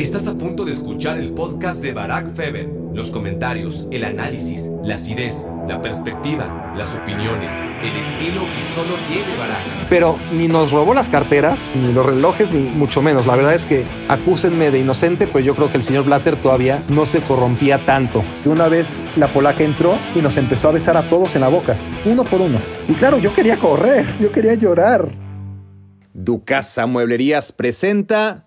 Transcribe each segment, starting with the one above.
Estás a punto de escuchar el podcast de Barack Feber. Los comentarios, el análisis, la acidez, la perspectiva, las opiniones, el estilo que solo tiene Barack. Pero ni nos robó las carteras, ni los relojes, ni mucho menos. La verdad es que acúsenme de inocente, pues yo creo que el señor Blatter todavía no se corrompía tanto. Una vez la polaca entró y nos empezó a besar a todos en la boca, uno por uno. Y claro, yo quería correr, yo quería llorar. Ducasa Mueblerías presenta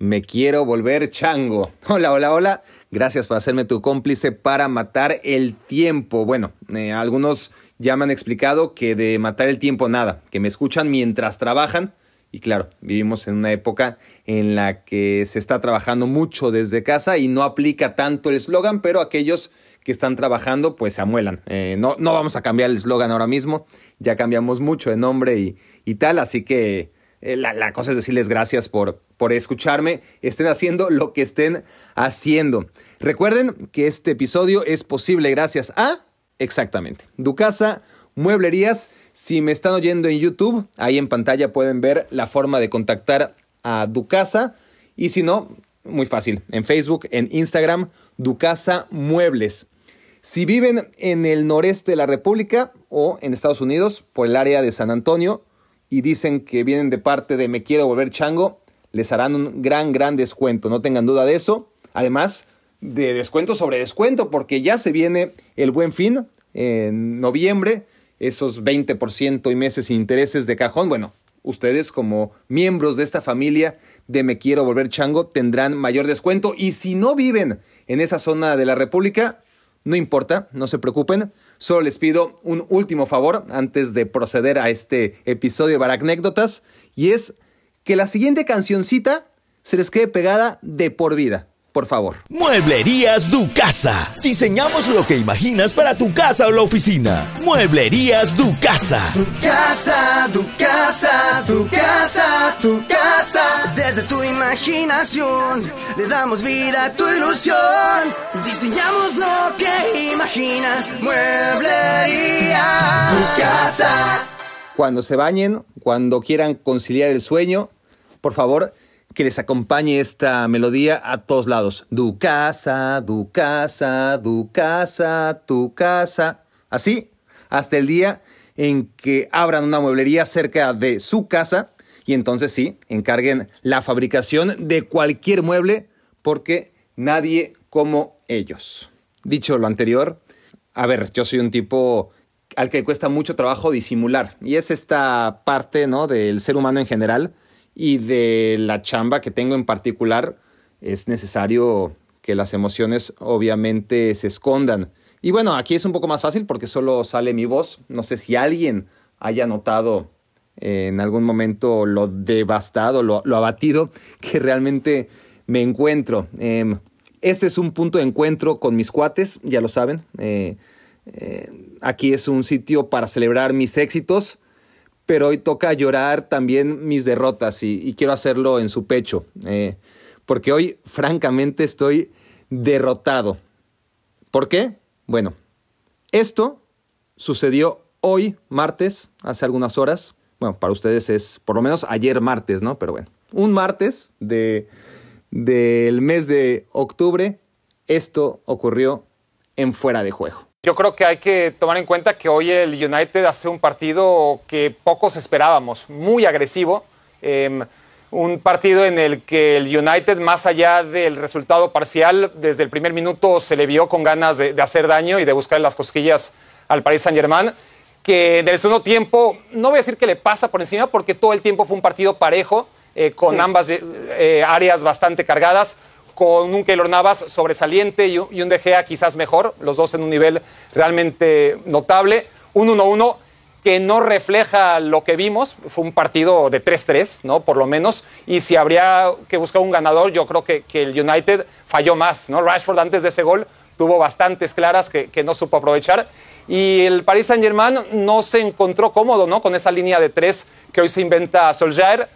me quiero volver chango. Hola, hola, hola. Gracias por hacerme tu cómplice para matar el tiempo. Bueno, eh, algunos ya me han explicado que de matar el tiempo nada, que me escuchan mientras trabajan. Y claro, vivimos en una época en la que se está trabajando mucho desde casa y no aplica tanto el eslogan, pero aquellos que están trabajando pues se amuelan. Eh, no, no vamos a cambiar el eslogan ahora mismo, ya cambiamos mucho de nombre y tal, así que eh, la, cosa es decirles gracias por, por escucharme, estén haciendo lo que estén haciendo. Recuerden que este episodio es posible gracias a, exactamente, Ducasa Mueblerías. Si me están oyendo en YouTube, ahí en pantalla pueden ver la forma de contactar a Ducasa. Y si no, muy fácil, en Facebook, en Instagram, Ducasa Muebles. Si viven en el noreste de la República o en Estados Unidos, por el área de San Antonio, y dicen que vienen de parte de Me Quiero Volver Chango, les harán un gran, gran descuento. No tengan duda de eso. Además de descuento sobre descuento, porque ya se viene el buen fin en noviembre, esos 20% y meses sin intereses de cajón. Bueno, ustedes como miembros de esta familia de Me Quiero Volver Chango tendrán mayor descuento. Y si no viven en esa zona de la República, no importa, no se preocupen. Solo les pido un último favor antes de proceder a este episodio para anécdotas. Y es que la siguiente cancioncita se les quede pegada de por vida por favor. Mueblerías casa. Diseñamos lo que imaginas para tu casa o la oficina. Mueblerías Ducasa. Tu casa, tu casa, tu casa, tu casa. Desde tu imaginación le damos vida a tu ilusión. Diseñamos lo que imaginas. Mueblería casa. Cuando se bañen, cuando quieran conciliar el sueño, por favor, que les acompañe esta melodía a todos lados. Du casa, du casa, du casa, tu casa. Así hasta el día en que abran una mueblería cerca de su casa y entonces sí, encarguen la fabricación de cualquier mueble porque nadie como ellos. Dicho lo anterior, a ver, yo soy un tipo al que cuesta mucho trabajo disimular y es esta parte, ¿no?, del ser humano en general y de la chamba que tengo en particular, es necesario que las emociones obviamente se escondan. Y bueno, aquí es un poco más fácil porque solo sale mi voz. No sé si alguien haya notado eh, en algún momento lo devastado, lo, abatido que realmente me encuentro. Em, este es un punto de encuentro con mis cuates, ya lo saben. Eh, eh, aquí es un sitio para celebrar mis éxitos, pero hoy toca llorar también mis derrotas y, quiero hacerlo en su pecho, eh, porque hoy francamente estoy derrotado. ¿Por qué? Bueno, esto sucedió hoy, martes, hace algunas horas. Bueno, para ustedes es por lo menos ayer martes, ¿no? Pero bueno, un martes de, del mes de octubre, esto ocurrió en fuera de juego. Yo creo que hay que tomar en cuenta que hoy el United hace un partido que pocos esperábamos, muy agresivo. Em, un partido en el que el United, más allá del resultado parcial, desde el primer minuto se le vio con ganas de, hacer daño y de buscar las cosquillas al Paris Saint-Germain que en el segundo tiempo, no voy a decir que le pasa por encima, porque todo el tiempo fue un partido parejo, eh, con ambas eh, áreas bastante cargadas con un Keylor Navas sobresaliente y un De Gea quizás mejor, los dos en un nivel realmente notable. Un 1-1 que no refleja lo que vimos, fue un partido de 3-3, ¿no? Por lo menos, y si habría que buscar un ganador, yo creo que, el United falló más, ¿no? Rashford antes de ese gol tuvo bastantes claras que, no supo aprovechar y el Paris Saint-Germain no se encontró cómodo, ¿no? Con esa línea de tres que hoy se inventa Solskjaer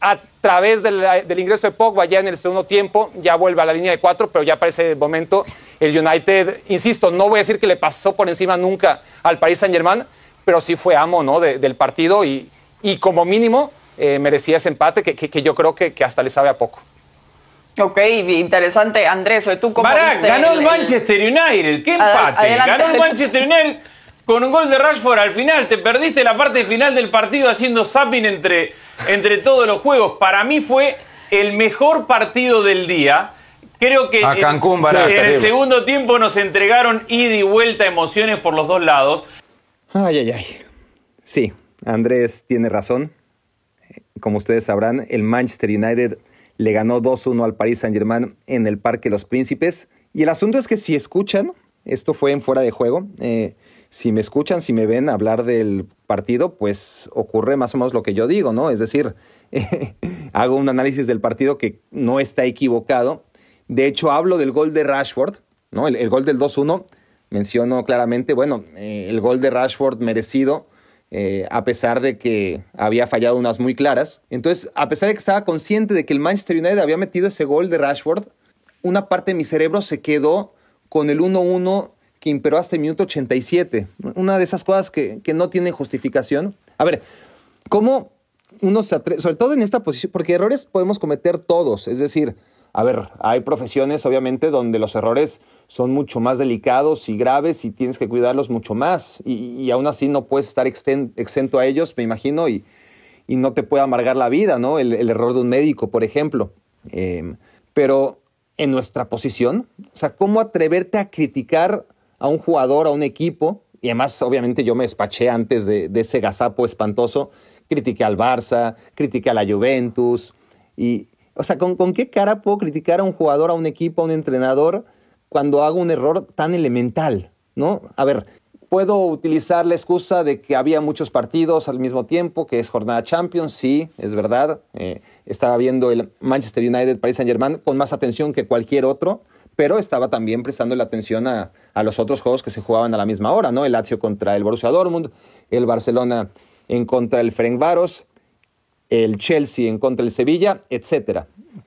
a través del, ingreso de Pogba ya en el segundo tiempo, ya vuelve a la línea de cuatro, pero ya para ese momento el United, insisto, no voy a decir que le pasó por encima nunca al Paris Saint Germain, pero sí fue amo ¿no? del partido y, como mínimo eh, merecía ese empate que, yo creo que, hasta le sabe a poco. Ok, interesante, Andrés, ¿tú cómo viste ganó el, Manchester United, ¿qué empate? Ganó el Manchester United con un gol de Rashford al final. Te perdiste la parte final del partido haciendo zapping entre, entre todos los juegos. Para mí fue el mejor partido del día. Creo que en, el segundo tiempo nos entregaron ida y vuelta emociones por los dos lados. Ay, ay, ay. Sí, Andrés tiene razón. Como ustedes sabrán, el Manchester United le ganó 2-1 al Paris Saint-Germain en el Parque Los Príncipes. Y el asunto es que si escuchan, esto fue en fuera de juego. Eh, si me escuchan, si me ven hablar del partido, pues ocurre más o menos lo que yo digo, ¿no? Es decir, hago un análisis del partido que no está equivocado. De hecho, hablo del gol de Rashford, ¿no? El, gol del 2-1, menciono claramente, bueno, eh, el gol de Rashford merecido, eh, a pesar de que había fallado unas muy claras. Entonces, a pesar de que estaba consciente de que el Manchester United había metido ese gol de Rashford, una parte de mi cerebro se quedó con el 1-1 que imperó hasta el minuto 87. Una de esas cosas que, no tiene justificación. A ver, ¿cómo uno se atreve, sobre todo en esta posición, porque errores podemos cometer todos, es decir, a ver, hay profesiones obviamente donde los errores son mucho más delicados y graves y tienes que cuidarlos mucho más y, y aún así no puedes estar exento a ellos, me imagino, y, y, no te puede amargar la vida, ¿no? El, error de un médico, por ejemplo. Em, pero en nuestra posición. O sea, ¿cómo atreverte a criticar a un jugador, a un equipo? Y además, obviamente, yo me despaché antes de, ese gazapo espantoso. Critiqué al Barça, critiqué a la Juventus. Y, o sea, ¿con, ¿con qué cara puedo criticar a un jugador, a un equipo, a un entrenador cuando hago un error tan elemental? ¿No? A ver, ¿Puedo utilizar la excusa de que había muchos partidos al mismo tiempo, que es jornada Champions? Sí, es verdad. Eh, estaba viendo el Manchester United, Paris Saint Germain con más atención que cualquier otro, pero estaba también prestando la atención a, los otros juegos que se jugaban a la misma hora, ¿no? El Lazio contra el Borussia Dortmund, el Barcelona en contra el Varos, el Chelsea en contra el Sevilla, etc.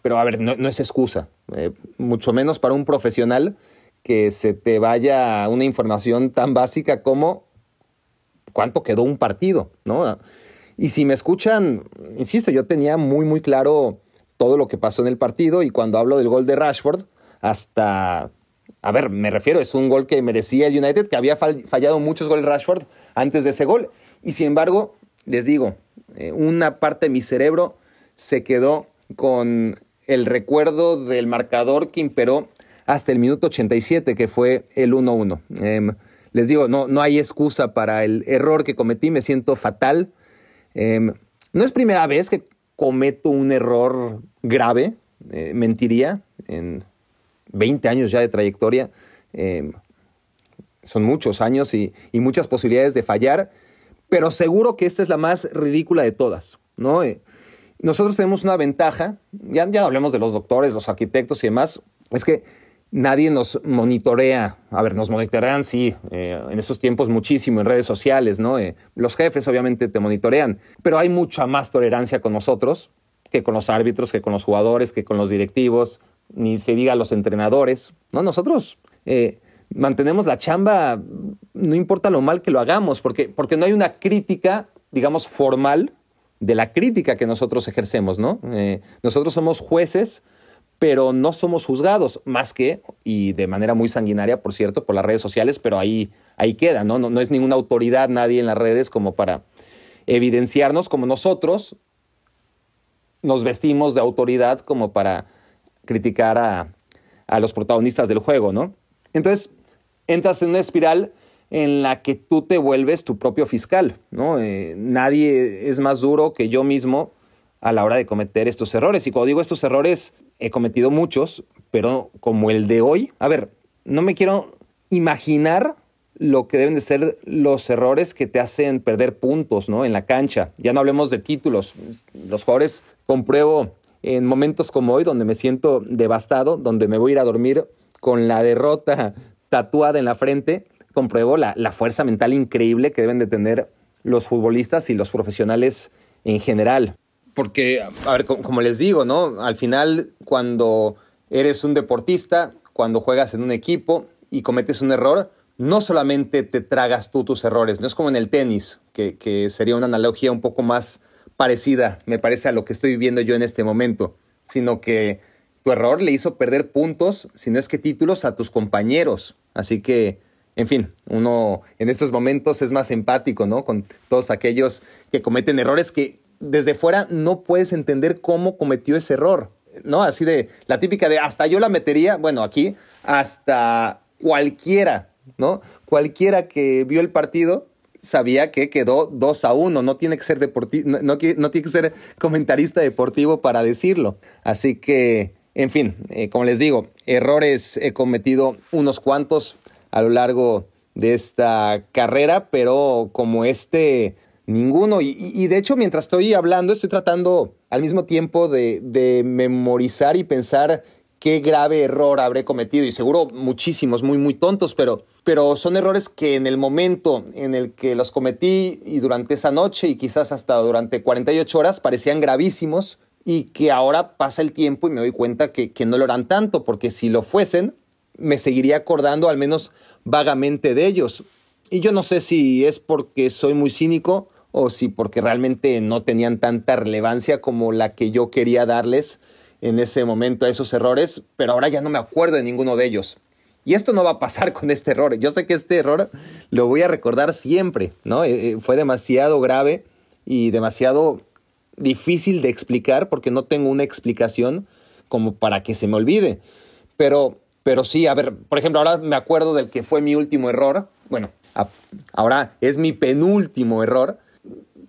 Pero a ver, no, es excusa, eh, mucho menos para un profesional que se te vaya una información tan básica como cuánto quedó un partido, ¿no? Y si me escuchan, insisto, yo tenía muy, muy claro todo lo que pasó en el partido y cuando hablo del gol de Rashford, hasta, a ver, me refiero, es un gol que merecía el United, que había fallado muchos goles Rashford antes de ese gol. Y sin embargo, les digo, eh, una parte de mi cerebro se quedó con el recuerdo del marcador que imperó hasta el minuto 87, que fue el 1-1. Em, les digo, no, no hay excusa para el error que cometí, me siento fatal. Em, no es primera vez que cometo un error grave, eh, mentiría, en 20 años ya de trayectoria. Em, son muchos años y, muchas posibilidades de fallar, pero seguro que esta es la más ridícula de todas, ¿no? Eh, nosotros tenemos una ventaja, ya, ya hablemos de los doctores, los arquitectos y demás, es que nadie nos monitorea. A ver, nos monitorean, sí, eh, en esos tiempos muchísimo en redes sociales, ¿no? Eh, los jefes obviamente te monitorean, pero hay mucha más tolerancia con nosotros que con los árbitros, que con los jugadores, que con los directivos, ni se diga los entrenadores, ¿no? Nosotros eh, mantenemos la chamba, no importa lo mal que lo hagamos, porque, porque no hay una crítica, digamos, formal de la crítica que nosotros ejercemos, ¿no? nosotros somos jueces pero no somos juzgados, más que, y de manera muy sanguinaria, por cierto, por las redes sociales, pero ahí, ahí queda, ¿no? No, es ninguna autoridad nadie en las redes como para evidenciarnos como nosotros nos vestimos de autoridad como para criticar a, los protagonistas del juego, ¿no? Entonces, entras en una espiral en la que tú te vuelves tu propio fiscal, ¿no? Eh, nadie es más duro que yo mismo a la hora de cometer estos errores. Y cuando digo estos errores, he cometido muchos, pero como el de hoy, a ver, no me quiero imaginar lo que deben de ser los errores que te hacen perder puntos ¿no? en la cancha. Ya no hablemos de títulos. Los jugadores compruebo en momentos como hoy donde me siento devastado, donde me voy a ir a dormir con la derrota tatuada en la frente, compruebo la, la fuerza mental increíble que deben de tener los futbolistas y los profesionales en general porque, a ver, como les digo, ¿no? Al final, cuando eres un deportista, cuando juegas en un equipo y cometes un error, no solamente te tragas tú tus errores, no es como en el tenis, que, sería una analogía un poco más parecida, me parece, a lo que estoy viviendo yo en este momento, sino que tu error le hizo perder puntos, si no es que títulos, a tus compañeros. Así que, en fin, uno en estos momentos es más empático, ¿no? Con todos aquellos que cometen errores que, desde fuera no puedes entender cómo cometió ese error, ¿no? Así de la típica de hasta yo la metería, bueno, aquí, hasta cualquiera, ¿no? Cualquiera que vio el partido sabía que quedó 2 a 1, no tiene que ser deportivo no, tiene que ser comentarista deportivo para decirlo. Así que, en fin, eh, como les digo, errores he cometido unos cuantos a lo largo de esta carrera, pero como este Ninguno. Y, de hecho, mientras estoy hablando, estoy tratando al mismo tiempo de, memorizar y pensar qué grave error habré cometido. Y seguro muchísimos, muy, muy tontos, pero, pero son errores que en el momento en el que los cometí y durante esa noche y quizás hasta durante 48 horas parecían gravísimos y que ahora pasa el tiempo y me doy cuenta que, no lo eran tanto, porque si lo fuesen, me seguiría acordando al menos vagamente de ellos. Y yo no sé si es porque soy muy cínico o sí porque realmente no tenían tanta relevancia como la que yo quería darles en ese momento a esos errores, pero ahora ya no me acuerdo de ninguno de ellos. Y esto no va a pasar con este error. Yo sé que este error lo voy a recordar siempre, ¿no? Eh, eh, fue demasiado grave y demasiado difícil de explicar porque no tengo una explicación como para que se me olvide. Pero, pero sí, a ver, por ejemplo, ahora me acuerdo del que fue mi último error. Bueno, ahora es mi penúltimo error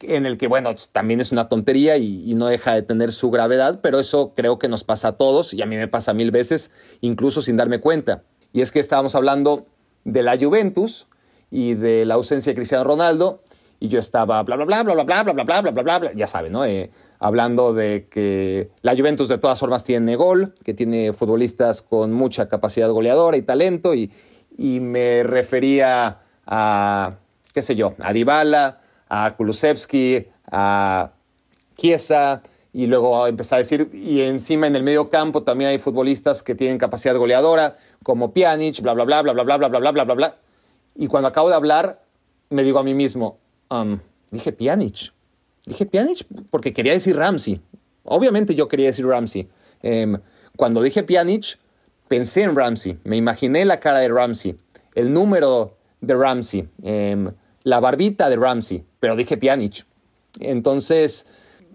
en el que, bueno, también es una tontería y, no deja de tener su gravedad, pero eso creo que nos pasa a todos y a mí me pasa mil veces, incluso sin darme cuenta. Y es que estábamos hablando de la Juventus y de la ausencia de Cristiano Ronaldo y yo estaba bla, bla, bla, bla, bla, bla, bla, bla, bla, bla, bla, bla, ya sabe, ¿no? hablando de que la Juventus de todas formas tiene gol, que tiene futbolistas con mucha capacidad goleadora y talento y, y me refería a, qué sé yo, a Dybala, a Kulusevski, a Kiesa, y luego empezó a decir, y encima en el medio campo también hay futbolistas que tienen capacidad goleadora, como Pjanic, bla, bla, bla, bla, bla, bla, bla, bla, bla, bla, bla, Y cuando acabo de hablar, me digo a mí mismo, dije Pjanic. Dije Pjanic porque quería decir Ramsey. Obviamente yo quería decir Ramsey. cuando dije Pjanic, pensé en Ramsey. Me imaginé la cara de Ramsey, el número de Ramsey la barbita de Ramsey, pero dije Pianich, Entonces,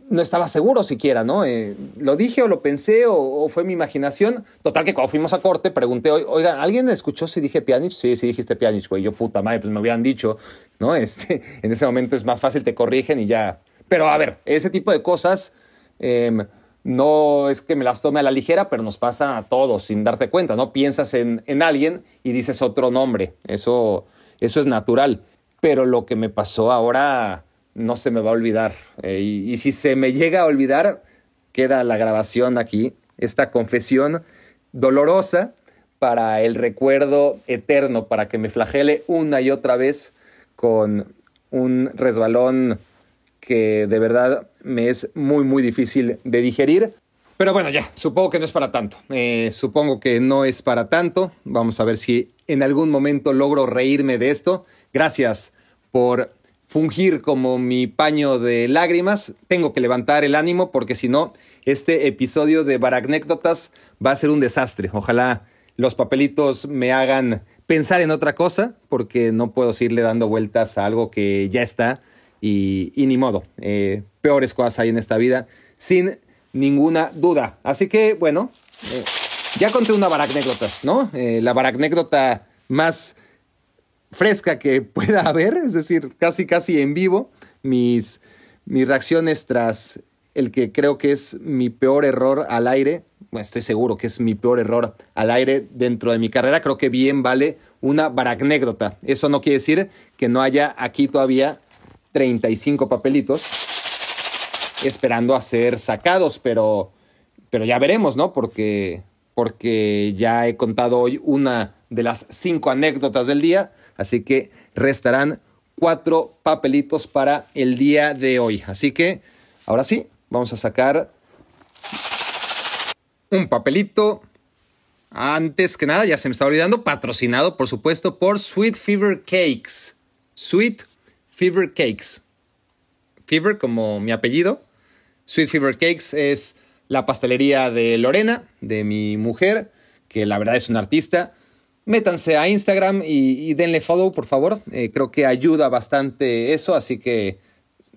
no estaba seguro siquiera, ¿no? Eh, lo dije o lo pensé o, fue mi imaginación. Total que cuando fuimos a corte pregunté, oiga, ¿alguien escuchó si dije Pianich, Sí, sí dijiste Pianich, güey. Yo, puta madre, pues me hubieran dicho, ¿no? Este, en ese momento es más fácil, te corrigen y ya. Pero a ver, ese tipo de cosas em, no es que me las tome a la ligera, pero nos pasa a todos sin darte cuenta, ¿no? Piensas en, alguien y dices otro nombre. Eso, eso es natural pero lo que me pasó ahora no se me va a olvidar. Eh, y si se me llega a olvidar, queda la grabación aquí, esta confesión dolorosa para el recuerdo eterno, para que me flagele una y otra vez con un resbalón que de verdad me es muy, muy difícil de digerir. Pero bueno, ya, supongo que no es para tanto. Eh, supongo que no es para tanto. Vamos a ver si en algún momento logro reírme de esto. Gracias por fungir como mi paño de lágrimas. Tengo que levantar el ánimo porque si no, este episodio de anécdotas va a ser un desastre. Ojalá los papelitos me hagan pensar en otra cosa porque no puedo seguirle dando vueltas a algo que ya está y, ni modo. Eh, peores cosas hay en esta vida sin ninguna duda. Así que, bueno, eh, ya conté una baracnécdota, ¿no? Eh, la baracnécdota más fresca que pueda haber, es decir, casi casi en vivo, mis, mis reacciones tras el que creo que es mi peor error al aire, bueno, estoy seguro que es mi peor error al aire dentro de mi carrera, creo que bien vale una baracnécdota. Eso no quiere decir que no haya aquí todavía 35 papelitos esperando a ser sacados, pero, pero ya veremos, ¿no? Porque, porque ya he contado hoy una de las cinco anécdotas del día, así que restarán cuatro papelitos para el día de hoy. Así que, ahora sí, vamos a sacar un papelito. Antes que nada, ya se me está olvidando, patrocinado por supuesto por Sweet Fever Cakes. Sweet Fever Cakes. Fever como mi apellido, Sweet Fever Cakes es la pastelería de Lorena, de mi mujer, que la verdad es una artista. Métanse a Instagram y, denle follow, por favor. Eh, creo que ayuda bastante eso, así que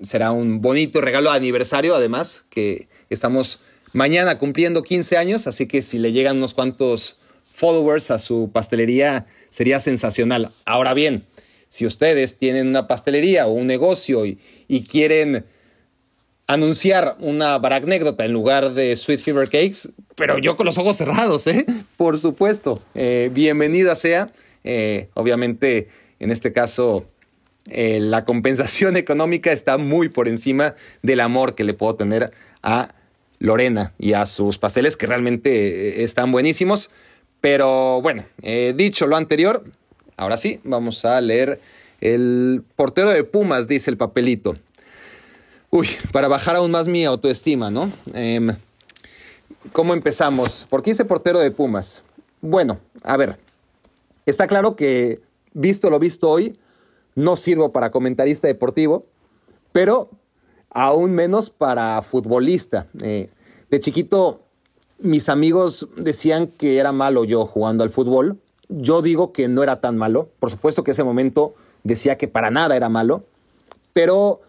será un bonito regalo de aniversario, además, que estamos mañana cumpliendo 15 años, así que si le llegan unos cuantos followers a su pastelería, sería sensacional. Ahora bien, si ustedes tienen una pastelería o un negocio y quieren anunciar una anécdota en lugar de Sweet Fever Cakes, pero yo con los ojos cerrados, ¿eh? Por supuesto. Eh, bienvenida sea. Eh, obviamente, en este caso, eh, la compensación económica está muy por encima del amor que le puedo tener a Lorena y a sus pasteles, que realmente están buenísimos. Pero bueno, dicho lo anterior, ahora sí, vamos a leer. El portero de Pumas, dice el papelito uy, para bajar aún más mi autoestima, ¿no? Em, ¿Cómo empezamos? ¿Por qué hice portero de Pumas? Bueno, a ver, está claro que visto lo visto hoy, no sirvo para comentarista deportivo, pero aún menos para futbolista. Eh, de chiquito, mis amigos decían que era malo yo jugando al fútbol. Yo digo que no era tan malo. Por supuesto que ese momento decía que para nada era malo, pero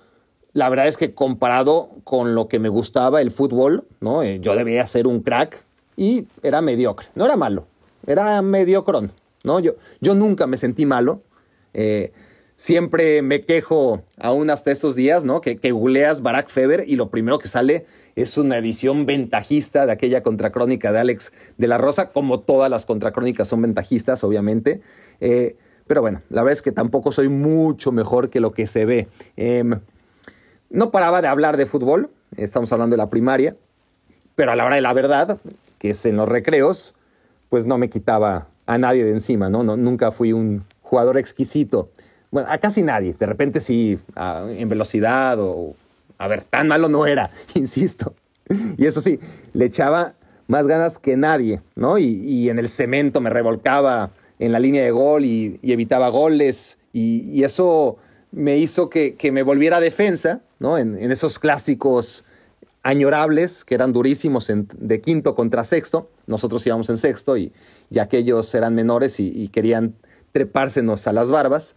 la verdad es que comparado con lo que me gustaba el fútbol, ¿no? Eh, yo debía ser un crack y era mediocre. No era malo, era mediocrón, ¿no? Yo, yo nunca me sentí malo. Eh, siempre me quejo aún hasta esos días, ¿no? Que, que googleas Barack Feber y lo primero que sale es una edición ventajista de aquella contracrónica de Alex de la Rosa, como todas las contracrónicas son ventajistas, obviamente. Eh, pero bueno, la verdad es que tampoco soy mucho mejor que lo que se ve. Em, no paraba de hablar de fútbol, estamos hablando de la primaria, pero a la hora de la verdad, que es en los recreos, pues no me quitaba a nadie de encima, ¿no? no nunca fui un jugador exquisito. Bueno, a casi nadie, de repente sí, en velocidad o... A ver, tan malo no era, insisto. Y eso sí, le echaba más ganas que nadie, ¿no? Y, en el cemento me revolcaba en la línea de gol y, evitaba goles. y eso me hizo que, me volviera defensa, ¿no? En, esos clásicos añorables que eran durísimos de quinto contra sexto. Nosotros íbamos en sexto y, aquellos eran menores y, querían trepársenos a las barbas.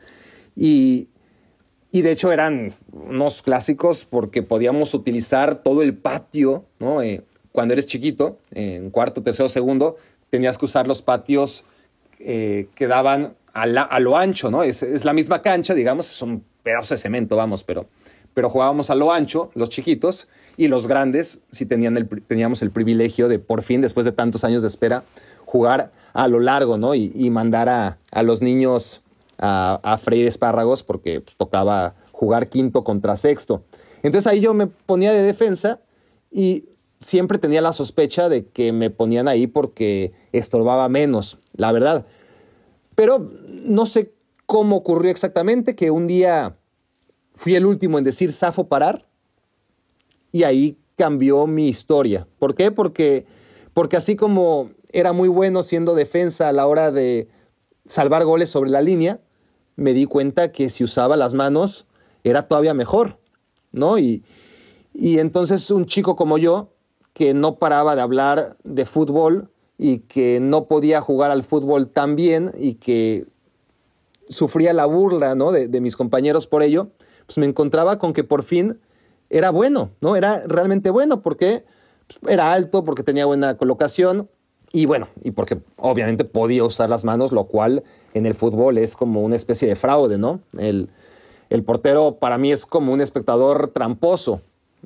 Y, de hecho eran unos clásicos porque podíamos utilizar todo el patio, ¿no? Eh, cuando eres chiquito, en cuarto, tercero, segundo, tenías que usar los patios eh, que daban a, lo ancho, ¿no? Es, la misma cancha, digamos, es un pedazo de cemento, vamos, pero, pero jugábamos a lo ancho, los chiquitos, y los grandes si tenían teníamos el privilegio de por fin, después de tantos años de espera, jugar a lo largo, ¿no? Y, mandar a, los niños a, freír espárragos porque pues, tocaba jugar quinto contra sexto. Entonces ahí yo me ponía de defensa y siempre tenía la sospecha de que me ponían ahí porque estorbaba menos. La verdad, pero no sé cómo ocurrió exactamente que un día fui el último en decir Safo parar y ahí cambió mi historia. ¿Por qué? Porque, porque así como era muy bueno siendo defensa a la hora de salvar goles sobre la línea, me di cuenta que si usaba las manos era todavía mejor, ¿no? y entonces un chico como yo, que no paraba de hablar de fútbol, y que no podía jugar al fútbol tan bien y que sufría la burla de, mis compañeros por ello, pues me encontraba con que por fin era bueno, ¿no? Era realmente bueno porque pues, era alto, porque tenía buena colocación y bueno, y porque obviamente podía usar las manos, lo cual en el fútbol es como una especie de fraude, ¿no? El, portero para mí es como un espectador tramposo.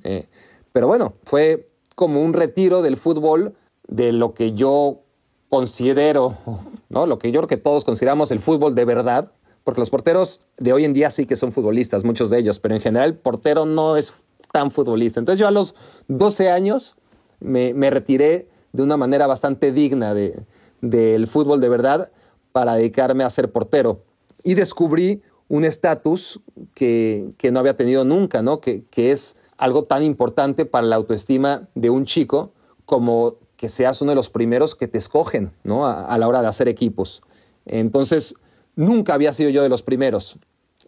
Eh, pero bueno, fue como un retiro del fútbol de lo que yo considero, ¿no? lo que yo creo que todos consideramos el fútbol de verdad, porque los porteros de hoy en día sí que son futbolistas, muchos de ellos, pero en general portero no es tan futbolista. Entonces yo a los 12 años me, retiré de una manera bastante digna del fútbol de verdad para dedicarme a ser portero. Y descubrí un estatus que, no había tenido nunca, ¿no? Que, que es algo tan importante para la autoestima de un chico como que seas uno de los primeros que te escogen ¿no? a, la hora de hacer equipos. Entonces, nunca había sido yo de los primeros.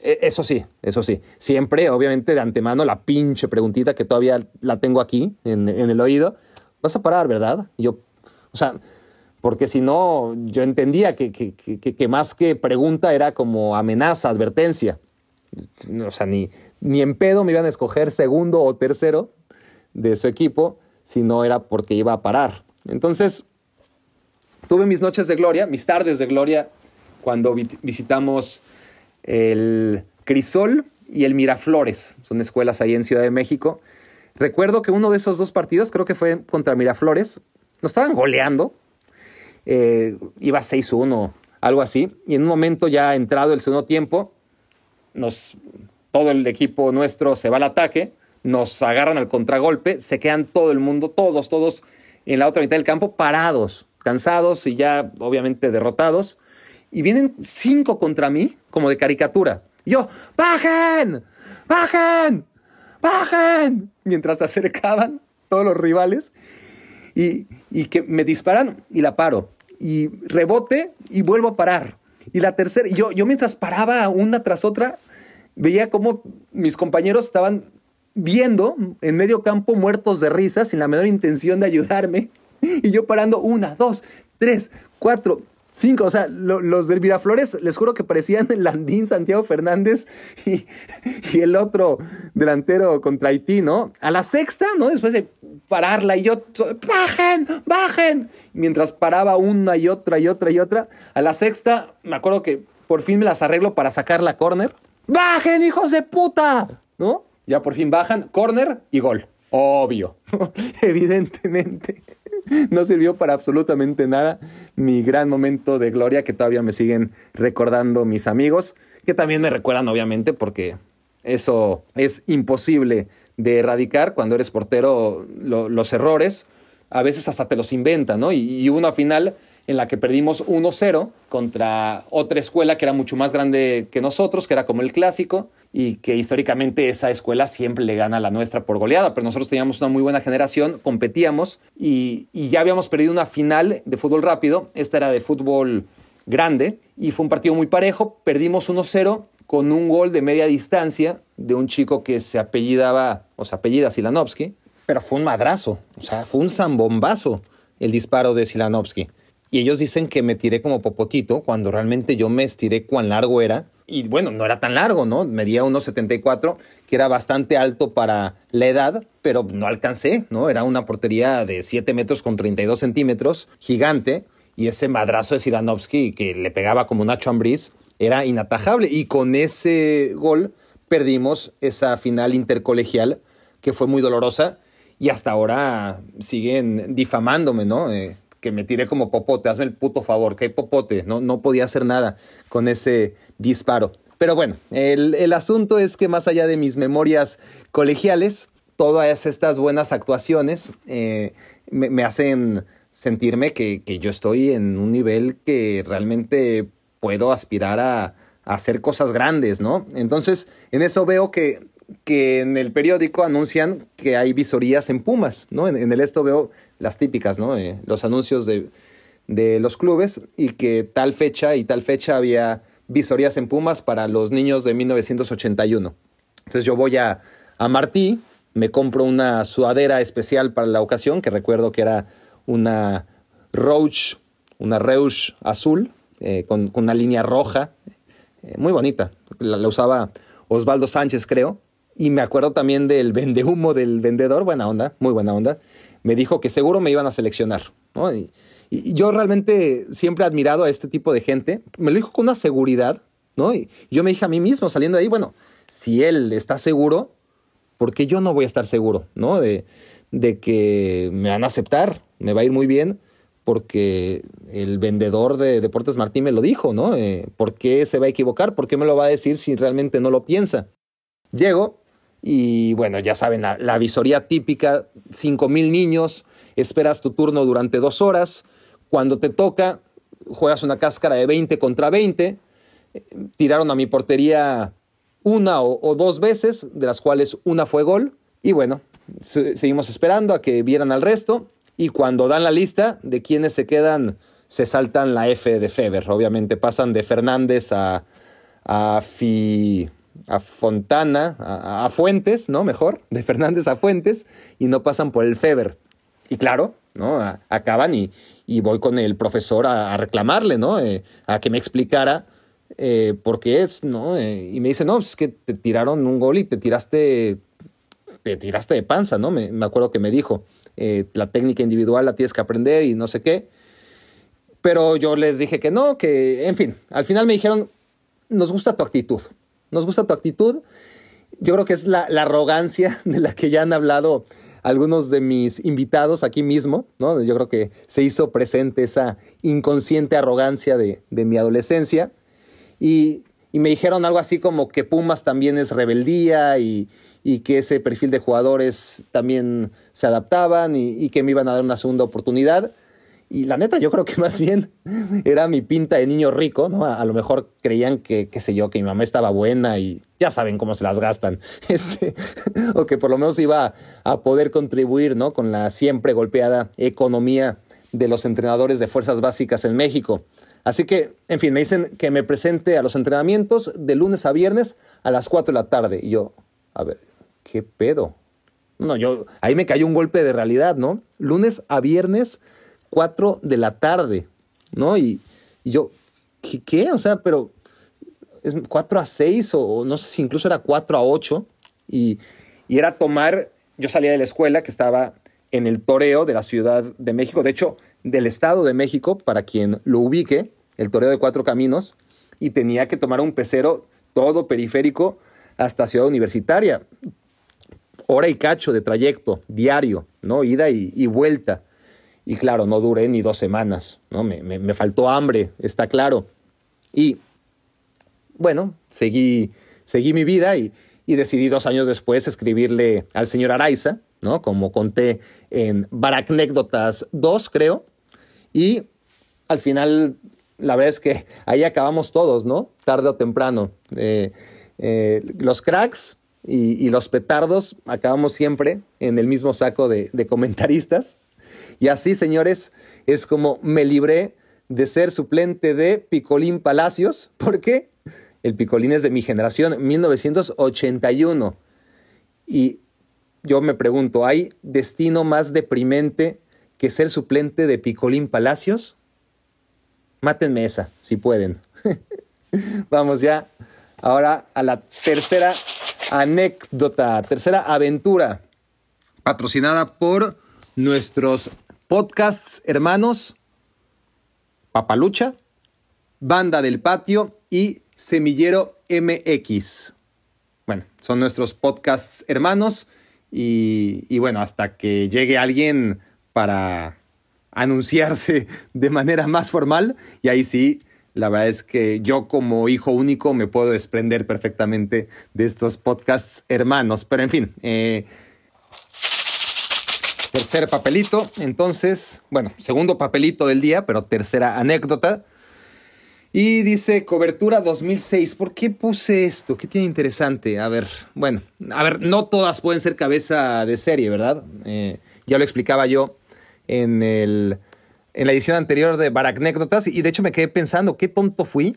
E, eso sí, eso sí. Siempre, obviamente, de antemano, la pinche preguntita que todavía la tengo aquí en, el oído. Vas a parar, ¿verdad? Yo, o sea, porque si no, yo entendía que, que, más que pregunta era como amenaza, advertencia. O sea, ni, ni en pedo me iban a escoger segundo o tercero de su equipo si no era porque iba a parar. Entonces, tuve mis noches de gloria, mis tardes de gloria, cuando visitamos el Crisol y el Miraflores. Son escuelas ahí en Ciudad de México. Recuerdo que uno de esos dos partidos, creo que fue contra Miraflores, nos estaban goleando. Eh, iba 6-1, algo así. Y en un momento ya entrado el segundo tiempo, nos, todo el equipo nuestro se va al ataque nos agarran al contragolpe, se quedan todo el mundo, todos, todos en la otra mitad del campo parados, cansados y ya obviamente derrotados. Y vienen cinco contra mí, como de caricatura. yo, ¡bajen! ¡bajen! ¡bajen! Mientras acercaban todos los rivales y, que me disparan y la paro. Y rebote y vuelvo a parar. Y la tercera, yo, yo mientras paraba una tras otra, veía cómo mis compañeros estaban viendo en medio campo muertos de risa, sin la menor intención de ayudarme, y yo parando una, dos, tres, cuatro, Cinco, o sea, los del Viraflores, les juro que parecían Landín, Santiago Fernández y, el otro delantero contra Haití, ¿no? A la sexta, ¿no? Después de pararla y yo, bajen, bajen. Mientras paraba una y otra y otra y otra, a la sexta, me acuerdo que por fin me las arreglo para sacar la corner ¡Bajen, hijos de puta! ¿No? Ya por fin bajan, corner y gol. Obvio. Evidentemente. No sirvió para absolutamente nada mi gran momento de gloria que todavía me siguen recordando mis amigos, que también me recuerdan obviamente porque eso es imposible de erradicar cuando eres portero los errores. A veces hasta te los inventan, ¿no? Y, y uno al final en la que perdimos 1-0 contra otra escuela que era mucho más grande que nosotros, que era como el clásico, y que históricamente esa escuela siempre le gana a la nuestra por goleada, pero nosotros teníamos una muy buena generación, competíamos y, ya habíamos perdido una final de fútbol rápido, esta era de fútbol grande y fue un partido muy parejo, perdimos 1-0 con un gol de media distancia de un chico que se apellidaba, o se apellida Silanovsky, pero fue un madrazo, o sea, fue un zambombazo el disparo de Silanovsky. Y ellos dicen que me tiré como popotito cuando realmente yo me estiré cuán largo era. Y bueno, no era tan largo, ¿no? Medía unos que era bastante alto para la edad, pero no alcancé, ¿no? Era una portería de 7 metros con 32 centímetros, gigante. Y ese madrazo de Sidanovsky que le pegaba como una chambriz era inatajable. Y con ese gol perdimos esa final intercolegial que fue muy dolorosa y hasta ahora siguen difamándome, ¿no? Eh, que me tiré como popote, hazme el puto favor, que hay popote, no, no podía hacer nada con ese disparo. Pero bueno, el, asunto es que más allá de mis memorias colegiales, todas estas buenas actuaciones eh, me, hacen sentirme que, yo estoy en un nivel que realmente puedo aspirar a, hacer cosas grandes, ¿no? Entonces, en eso veo que, que, en el periódico anuncian que hay visorías en Pumas, ¿no? en el esto veo las típicas, ¿no? Eh, los anuncios de, los clubes y que tal fecha y tal fecha había visorías en Pumas para los niños de 1981. Entonces yo voy a, Martí, me compro una sudadera especial para la ocasión, que recuerdo que era una Roche, una Reusch azul, eh, con, una línea roja, eh, muy bonita. La, la, usaba Osvaldo Sánchez, creo. Y me acuerdo también del vendehumo del vendedor, buena onda, muy buena onda me dijo que seguro me iban a seleccionar. ¿no? Y, yo realmente siempre he admirado a este tipo de gente. Me lo dijo con una seguridad, ¿no? Y yo me dije a mí mismo saliendo ahí, bueno, si él está seguro, ¿por qué yo no voy a estar seguro, ¿no? De, que me van a aceptar, me va a ir muy bien, porque el vendedor de Deportes Martín me lo dijo, ¿no? Eh, ¿Por qué se va a equivocar? ¿Por qué me lo va a decir si realmente no lo piensa? Llego, y bueno, ya saben, la, visoría típica, 5.000 niños, esperas tu turno durante dos horas, cuando te toca, juegas una cáscara de 20 contra 20, tiraron a mi portería una o, dos veces, de las cuales una fue gol, y bueno, seguimos esperando a que vieran al resto, y cuando dan la lista de quienes se quedan, se saltan la F de Feber, obviamente pasan de Fernández a Fi a Fontana, a, Fuentes, ¿no? Mejor, de Fernández a Fuentes, y no pasan por el Feber. Y claro, ¿no? acaban y, voy con el profesor a, reclamarle, ¿no? Eh, a que me explicara eh, por qué es, ¿no? Eh, y me dice, no, pues, es que te tiraron un gol y te tiraste, te tiraste de panza, ¿no? Me, me acuerdo que me dijo, la técnica individual la tienes que aprender y no sé qué. Pero yo les dije que no, que, en fin, al final me dijeron, nos gusta tu actitud. Nos gusta tu actitud. Yo creo que es la, arrogancia de la que ya han hablado algunos de mis invitados aquí mismo, ¿no? Yo creo que se hizo presente esa inconsciente arrogancia de, mi adolescencia. Y, me dijeron algo así como que Pumas también es rebeldía y, que ese perfil de jugadores también se adaptaban y, que me iban a dar una segunda oportunidad. Y la neta, yo creo que más bien era mi pinta de niño rico, ¿no? A, lo mejor creían que, qué sé yo, que mi mamá estaba buena y ya saben cómo se las gastan. Este, o que por lo menos iba a, a poder contribuir, ¿no? Con la siempre golpeada economía de los entrenadores de fuerzas básicas en México. Así que, en fin, me dicen que me presente a los entrenamientos de lunes a viernes a las 4 de la tarde. Y yo, a ver, ¿qué pedo? No, yo, ahí me cayó un golpe de realidad, ¿no? Lunes a viernes 4 de la tarde, ¿no? Y, yo, ¿qué, O sea, pero es 4 a 6 o, no sé si incluso era 4 a 8 y, era tomar, yo salía de la escuela que estaba en el toreo de la Ciudad de México, de hecho, del Estado de México, para quien lo ubique, el toreo de cuatro caminos, y tenía que tomar un pecero todo periférico hasta Ciudad Universitaria. Hora y cacho de trayecto, diario, ¿no? Ida y, y vuelta. Y claro, no duré ni dos semanas, ¿no? Me, me, faltó hambre, está claro. Y bueno, seguí, seguí mi vida y, y decidí dos años después escribirle al señor Araiza, ¿no? Como conté en anécdotas 2, creo. Y al final, la verdad es que ahí acabamos todos, ¿no? Tarde o temprano. Eh, eh, los cracks y, y, los petardos acabamos siempre en el mismo saco de, de comentaristas. Y así, señores, es como me libré de ser suplente de Picolín Palacios, porque el Picolín es de mi generación, 1981. Y yo me pregunto, ¿hay destino más deprimente que ser suplente de Picolín Palacios? Mátenme esa, si pueden. Vamos ya ahora a la tercera anécdota, tercera aventura, patrocinada por nuestros podcasts hermanos, Papalucha, Banda del Patio y Semillero MX. Bueno, son nuestros podcasts hermanos y, bueno, hasta que llegue alguien para anunciarse de manera más formal y ahí sí la verdad es que yo como hijo único me puedo desprender perfectamente de estos podcasts hermanos. Pero en fin, eh, Tercer papelito, entonces, bueno, segundo papelito del día, pero tercera anécdota. Y dice cobertura 2006. ¿Por qué puse esto? ¿Qué tiene interesante? A ver, bueno, a ver, no todas pueden ser cabeza de serie, ¿verdad? Eh, ya lo explicaba yo en, en la edición anterior de Baracnécdotas y de hecho me quedé pensando, qué tonto fui,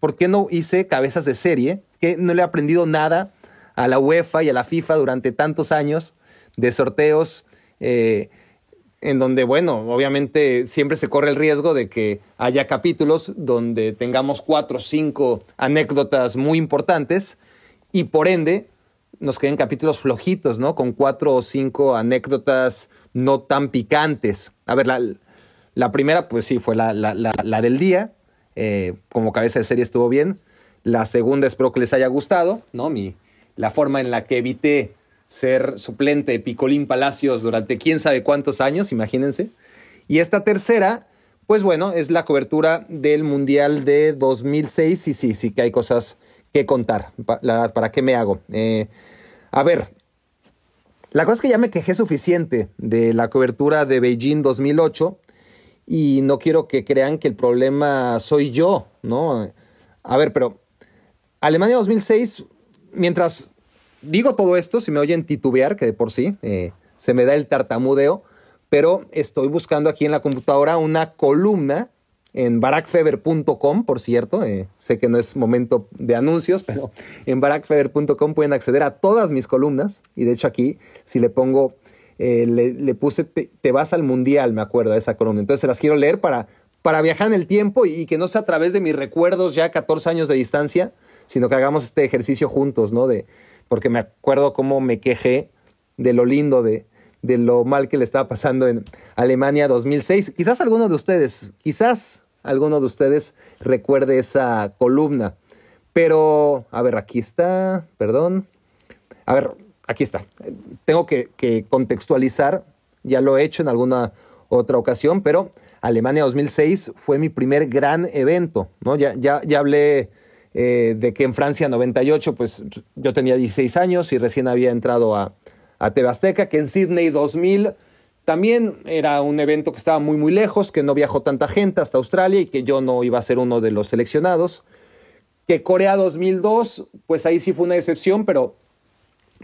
¿por qué no hice cabezas de serie? Que no le he aprendido nada a la UEFA y a la FIFA durante tantos años de sorteos eh, en donde, bueno, obviamente siempre se corre el riesgo de que haya capítulos donde tengamos cuatro o cinco anécdotas muy importantes y por ende nos queden capítulos flojitos, ¿no? Con cuatro o cinco anécdotas no tan picantes. A ver, la, primera, pues sí, fue la, del día. Eh, como cabeza de serie estuvo bien. La segunda espero que les haya gustado, ¿no? Mi, la forma en la que evité ser suplente de Picolín Palacios durante quién sabe cuántos años, imagínense. Y esta tercera, pues bueno, es la cobertura del Mundial de 2006 y sí, sí que hay cosas que contar. ¿Para, para qué me hago? Eh, a ver, la cosa es que ya me quejé suficiente de la cobertura de Beijing 2008 y no quiero que crean que el problema soy yo, ¿no? A ver, pero Alemania 2006, mientras digo todo esto, si me oyen titubear, que de por sí eh, se me da el tartamudeo, pero estoy buscando aquí en la computadora una columna en barackfeber.com, por cierto, eh, sé que no es momento de anuncios, pero en barackfeber.com pueden acceder a todas mis columnas y de hecho aquí si le pongo, eh, le, puse te, vas al mundial, me acuerdo, a esa columna, entonces se las quiero leer para, para viajar en el tiempo y, que no sea a través de mis recuerdos ya 14 años de distancia, sino que hagamos este ejercicio juntos, ¿no? De, porque me acuerdo cómo me quejé de lo lindo, de, lo mal que le estaba pasando en Alemania 2006. Quizás alguno de ustedes, quizás alguno de ustedes recuerde esa columna. Pero, a ver, aquí está, perdón. A ver, aquí está. Tengo que, contextualizar, ya lo he hecho en alguna otra ocasión, pero Alemania 2006 fue mi primer gran evento, ¿no? Ya, ya, ya hablé eh, de que en Francia 98, pues yo tenía 16 años y recién había entrado a, a TV Azteca, que en Sydney 2000 también era un evento que estaba muy muy lejos, que no viajó tanta gente hasta Australia y que yo no iba a ser uno de los seleccionados. Que Corea 2002, pues ahí sí fue una excepción, pero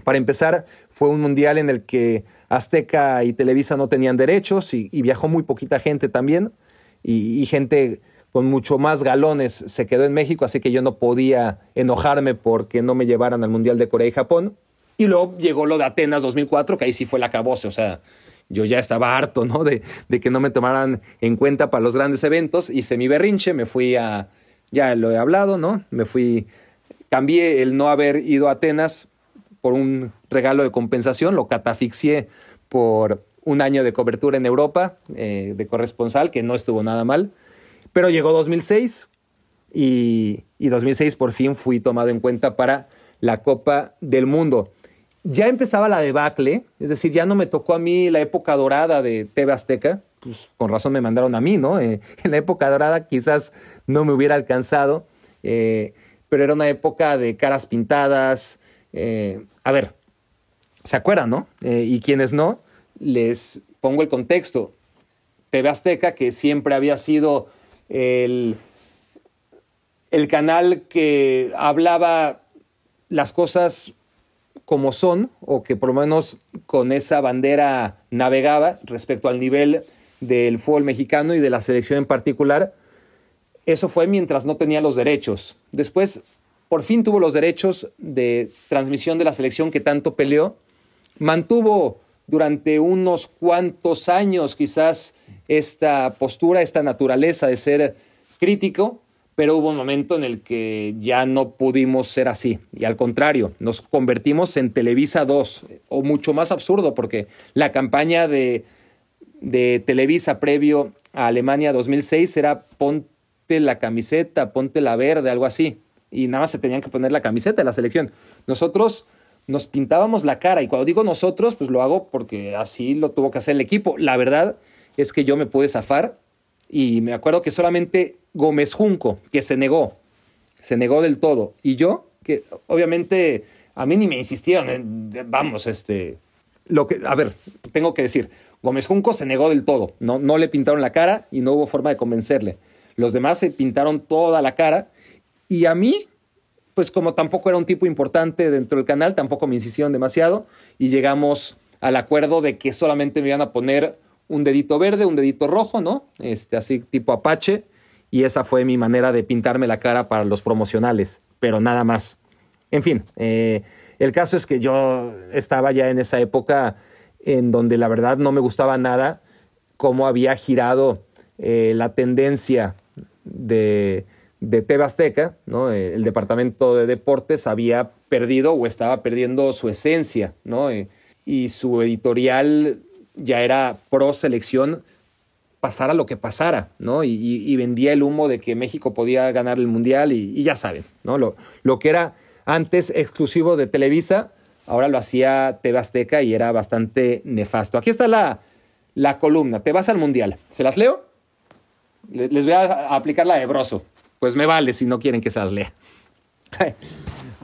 para empezar fue un mundial en el que Azteca y Televisa no tenían derechos y, viajó muy poquita gente también y gente con mucho más galones se quedó en México, así que yo no podía enojarme porque no me llevaran al Mundial de Corea y Japón. Y luego llegó lo de Atenas 2004, que ahí sí fue la cabose, o sea, yo ya estaba harto, ¿no? De, que no me tomaran en cuenta para los grandes eventos. Hice mi berrinche, me fui a, ya lo he hablado, ¿no? Me fui, cambié el no haber ido a Atenas por un regalo de compensación, lo catafixié por un año de cobertura en Europa, eh, de corresponsal, que no estuvo nada mal. Pero llegó 2006 y, 2006 por fin fui tomado en cuenta para la Copa del Mundo ya empezaba la debacle, es decir, ya no me tocó a mí la época dorada de TV Azteca, pues con razón me mandaron a mí, ¿no? Eh, en la época dorada quizás no me hubiera alcanzado, eh, pero era una época de caras pintadas. Eh, a ver, ¿se acuerdan, no? y quienes no, les pongo el contexto. TV Azteca, que siempre había sido el, el canal que hablaba las cosas como son, o que por lo menos con esa bandera navegaba respecto al nivel del fútbol mexicano y de la selección en particular, eso fue mientras no tenía los derechos. Después, por fin tuvo los derechos de transmisión de la selección que tanto peleó. Mantuvo durante unos cuantos años quizás esta postura, esta naturaleza de ser crítico, pero hubo un momento en el que ya no pudimos ser así. Y al contrario, nos convertimos en Televisa 2, o mucho más absurdo, porque la campaña de, Televisa previo a Alemania 2006 era ponte la camiseta, ponte la verde, algo así. Y nada más se tenían que poner la camiseta de la selección. Nosotros nos pintábamos la cara y cuando digo nosotros, pues lo hago porque así lo tuvo que hacer el equipo. La verdad, es que yo me pude zafar y me acuerdo que solamente Gómez Junco, que se negó, se negó del todo. Y yo, que obviamente a mí ni me insistieron, eh, vamos, este, lo que, a ver, tengo que decir, Gómez Junco se negó del todo, no, no le pintaron la cara y no hubo forma de convencerle. Los demás se pintaron toda la cara y a mí, pues como tampoco era un tipo importante dentro del canal, tampoco me insistieron demasiado y llegamos al acuerdo de que solamente me iban a poner un dedito verde, un dedito rojo, ¿no? Este, así tipo Apache. Y esa fue mi manera de pintarme la cara para los promocionales, pero nada más. En fin, eh, el caso es que yo estaba ya en esa época en donde la verdad no me gustaba nada cómo había girado eh, la tendencia de, de ¿no? el departamento de deportes había perdido o estaba perdiendo su esencia, ¿no? Eh, y su editorial ya era pro selección pasara lo que pasara, ¿no? Y, vendía el humo de que México podía ganar el Mundial y, ya saben, ¿no? Lo, lo, que era antes exclusivo de Televisa, ahora lo hacía TV Azteca y era bastante nefasto. Aquí está la, la columna, te vas al Mundial. ¿Se las leo? Les, voy a aplicar la de Broso. Pues me vale si no quieren que se las lea.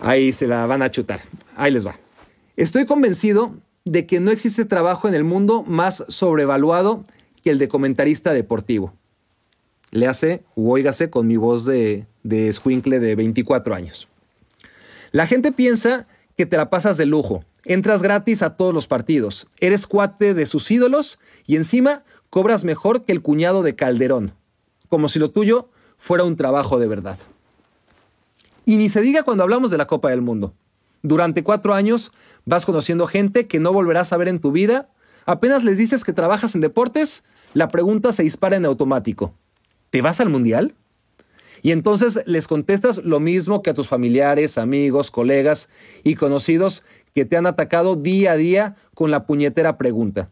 Ahí se la van a chutar. Ahí les va. Estoy convencido de que no existe trabajo en el mundo más sobrevaluado que el de comentarista deportivo. Le hace oígase, con mi voz de, de de 24 años. La gente piensa que te la pasas de lujo, entras gratis a todos los partidos, eres cuate de sus ídolos y encima cobras mejor que el cuñado de Calderón, como si lo tuyo fuera un trabajo de verdad. Y ni se diga cuando hablamos de la Copa del Mundo. Durante cuatro años vas conociendo gente que no volverás a ver en tu vida. Apenas les dices que trabajas en deportes, la pregunta se dispara en automático. ¿Te vas al mundial? Y entonces les contestas lo mismo que a tus familiares, amigos, colegas y conocidos que te han atacado día a día con la puñetera pregunta.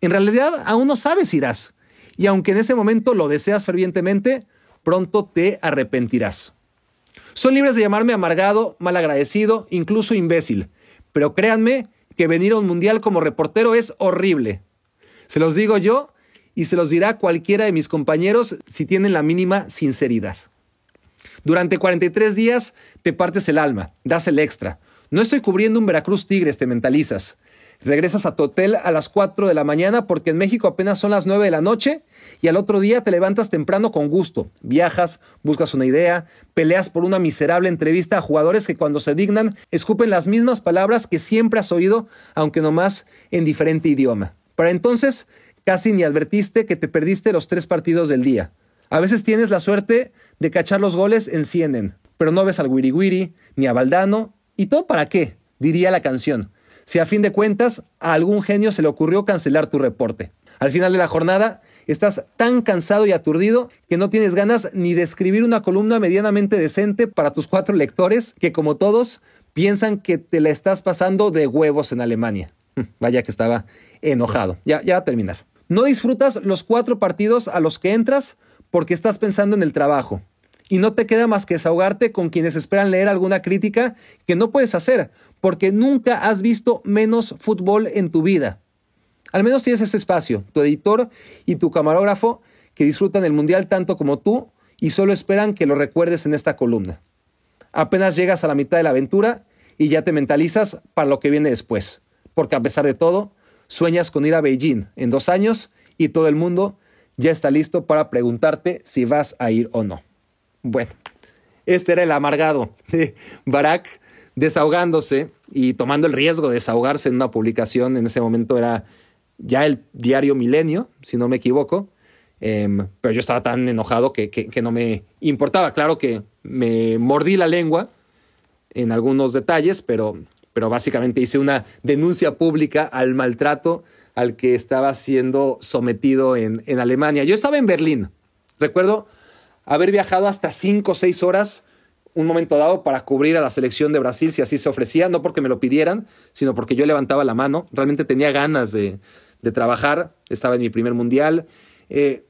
En realidad aún no sabes si irás. Y aunque en ese momento lo deseas fervientemente, pronto te arrepentirás. Son libres de llamarme amargado, malagradecido, incluso imbécil. Pero créanme que venir a un mundial como reportero es horrible. Se los digo yo y se los dirá cualquiera de mis compañeros si tienen la mínima sinceridad. Durante 43 días te partes el alma, das el extra. No estoy cubriendo un Veracruz Tigres, te mentalizas. Regresas a tu hotel a las 4 de la mañana porque en México apenas son las 9 de la noche y al otro día te levantas temprano con gusto. Viajas, buscas una idea, peleas por una miserable entrevista a jugadores que cuando se dignan escupen las mismas palabras que siempre has oído, aunque nomás en diferente idioma. Para entonces, casi ni advertiste que te perdiste los tres partidos del día. A veces tienes la suerte de cachar los goles en pero no ves al Wiri ni a Baldano ¿Y todo para qué? diría la canción. Si a fin de cuentas a algún genio se le ocurrió cancelar tu reporte. Al final de la jornada, Estás tan cansado y aturdido que no tienes ganas ni de escribir una columna medianamente decente para tus cuatro lectores que, como todos, piensan que te la estás pasando de huevos en Alemania. Vaya que estaba enojado. Ya, ya va a terminar. No disfrutas los cuatro partidos a los que entras porque estás pensando en el trabajo. Y no te queda más que desahogarte con quienes esperan leer alguna crítica que no puedes hacer, porque nunca has visto menos fútbol en tu vida. Al menos tienes ese espacio, tu editor y tu camarógrafo que disfrutan el Mundial tanto como tú y solo esperan que lo recuerdes en esta columna. Apenas llegas a la mitad de la aventura y ya te mentalizas para lo que viene después, porque a pesar de todo, sueñas con ir a Beijing en dos años y todo el mundo ya está listo para preguntarte si vas a ir o no. Bueno, este era el amargado de Barack desahogándose y tomando el riesgo de desahogarse en una publicación. En ese momento era ya el diario Milenio, si no me equivoco. Em, pero yo estaba tan enojado que, no me importaba. Claro que me mordí la lengua en algunos detalles, pero, pero básicamente hice una denuncia pública al maltrato al que estaba siendo sometido en, Alemania. Yo estaba en Berlín. Recuerdo haber viajado hasta cinco o seis horas un momento dado para cubrir a la selección de Brasil si así se ofrecía, no porque me lo pidieran, sino porque yo levantaba la mano, realmente tenía ganas de, de trabajar, estaba en mi primer mundial. Eh,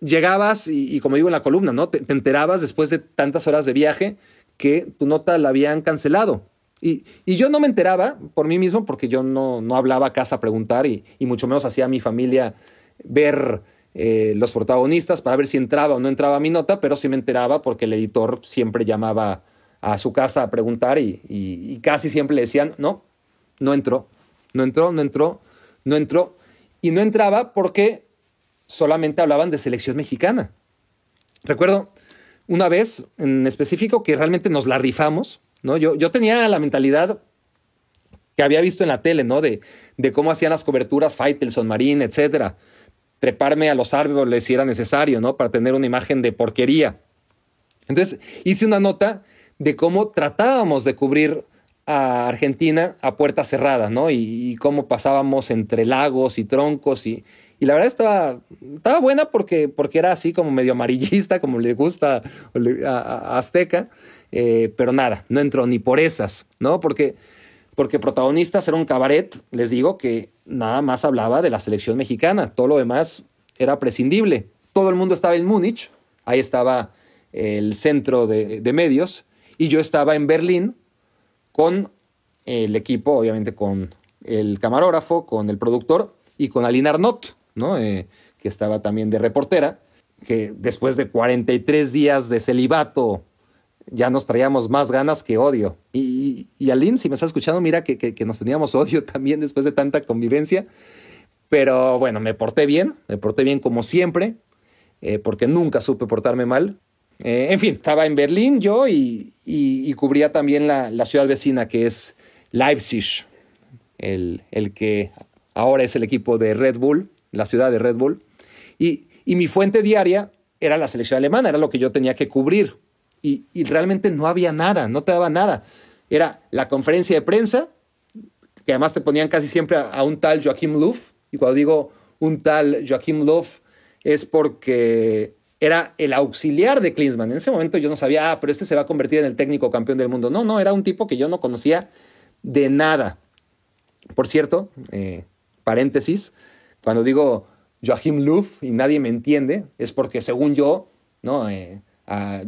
llegabas y, como digo en la columna, ¿no? Te, enterabas después de tantas horas de viaje que tu nota la habían cancelado. Y, yo no me enteraba por mí mismo porque yo no, no hablaba a casa a preguntar y, mucho menos hacía a mi familia ver eh, los protagonistas para ver si entraba o no entraba mi nota, pero sí me enteraba porque el editor siempre llamaba a su casa a preguntar y, y casi siempre le decían, no, no entró, no entró, no entró no entró. Y no entraba porque solamente hablaban de selección mexicana. Recuerdo una vez en específico que realmente nos la rifamos, ¿no? Yo, yo tenía la mentalidad que había visto en la tele, ¿no? De, de cómo hacían las coberturas Faitelson, Marín, etcétera. Treparme a los árboles si era necesario, ¿no? Para tener una imagen de porquería. Entonces hice una nota de cómo tratábamos de cubrir a Argentina a puerta cerrada, ¿no? Y, cómo pasábamos entre lagos y troncos y, la verdad estaba, estaba buena porque, porque era así como medio amarillista, como le gusta a, Azteca, eh, pero nada, no entró ni por esas, ¿no? Porque, porque protagonistas era un cabaret, les digo, que nada más hablaba de la selección mexicana, todo lo demás era prescindible. Todo el mundo estaba en Múnich, ahí estaba el centro de medios, y yo estaba en Berlín con el equipo, obviamente con el camarógrafo, con el productor y con Aline Arnott, ¿no? Eh, que estaba también de reportera, que después de 43 días de celibato ya nos traíamos más ganas que odio. Y, y Aline, si me estás escuchando, mira que, nos teníamos odio también después de tanta convivencia. Pero bueno, me porté bien, me porté bien como siempre, eh, porque nunca supe portarme mal. Eh, en fin, estaba en Berlín yo y, cubría también la, ciudad vecina que es Leipzig, el, que ahora es el equipo de Red Bull, la ciudad de Red Bull. Y, mi fuente diaria era la selección alemana, era lo que yo tenía que cubrir. Y, realmente no había nada, no te daba nada. Era la conferencia de prensa, que además te ponían casi siempre a, un tal Joachim Löw. Y cuando digo un tal Joachim Löw, es porque era el auxiliar de Klinsmann. En ese momento yo no sabía, ah, pero este se va a convertir en el técnico campeón del mundo. No, no, era un tipo que yo no conocía de nada. Por cierto, eh, paréntesis, cuando digo Joachim Löw y nadie me entiende, es porque según yo, ¿no? Eh, a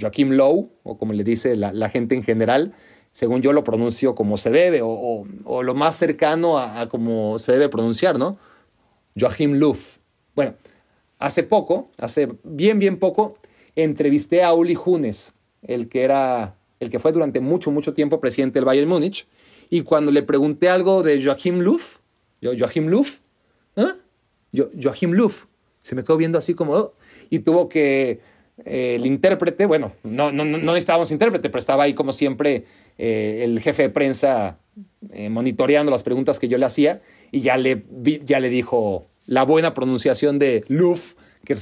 Joachim Lowe, o como le dice la, gente en general, según yo lo pronuncio como se debe, o, lo más cercano a, como se debe pronunciar, ¿no? Joachim Löw. Bueno, Hace poco, hace bien, bien poco, entrevisté a Uli Junes, el que, era, el que fue durante mucho, mucho tiempo presidente del Bayern Múnich. Y cuando le pregunté algo de Joachim Luff, Joachim Luff, ¿Ah? Joachim Luff, se me quedó viendo así como, oh". y tuvo que eh, el intérprete, bueno, no, no, estábamos intérprete, pero estaba ahí como siempre eh, el jefe de prensa eh, monitoreando las preguntas que yo le hacía y ya le, ya le dijo la buena pronunciación de Luf, que,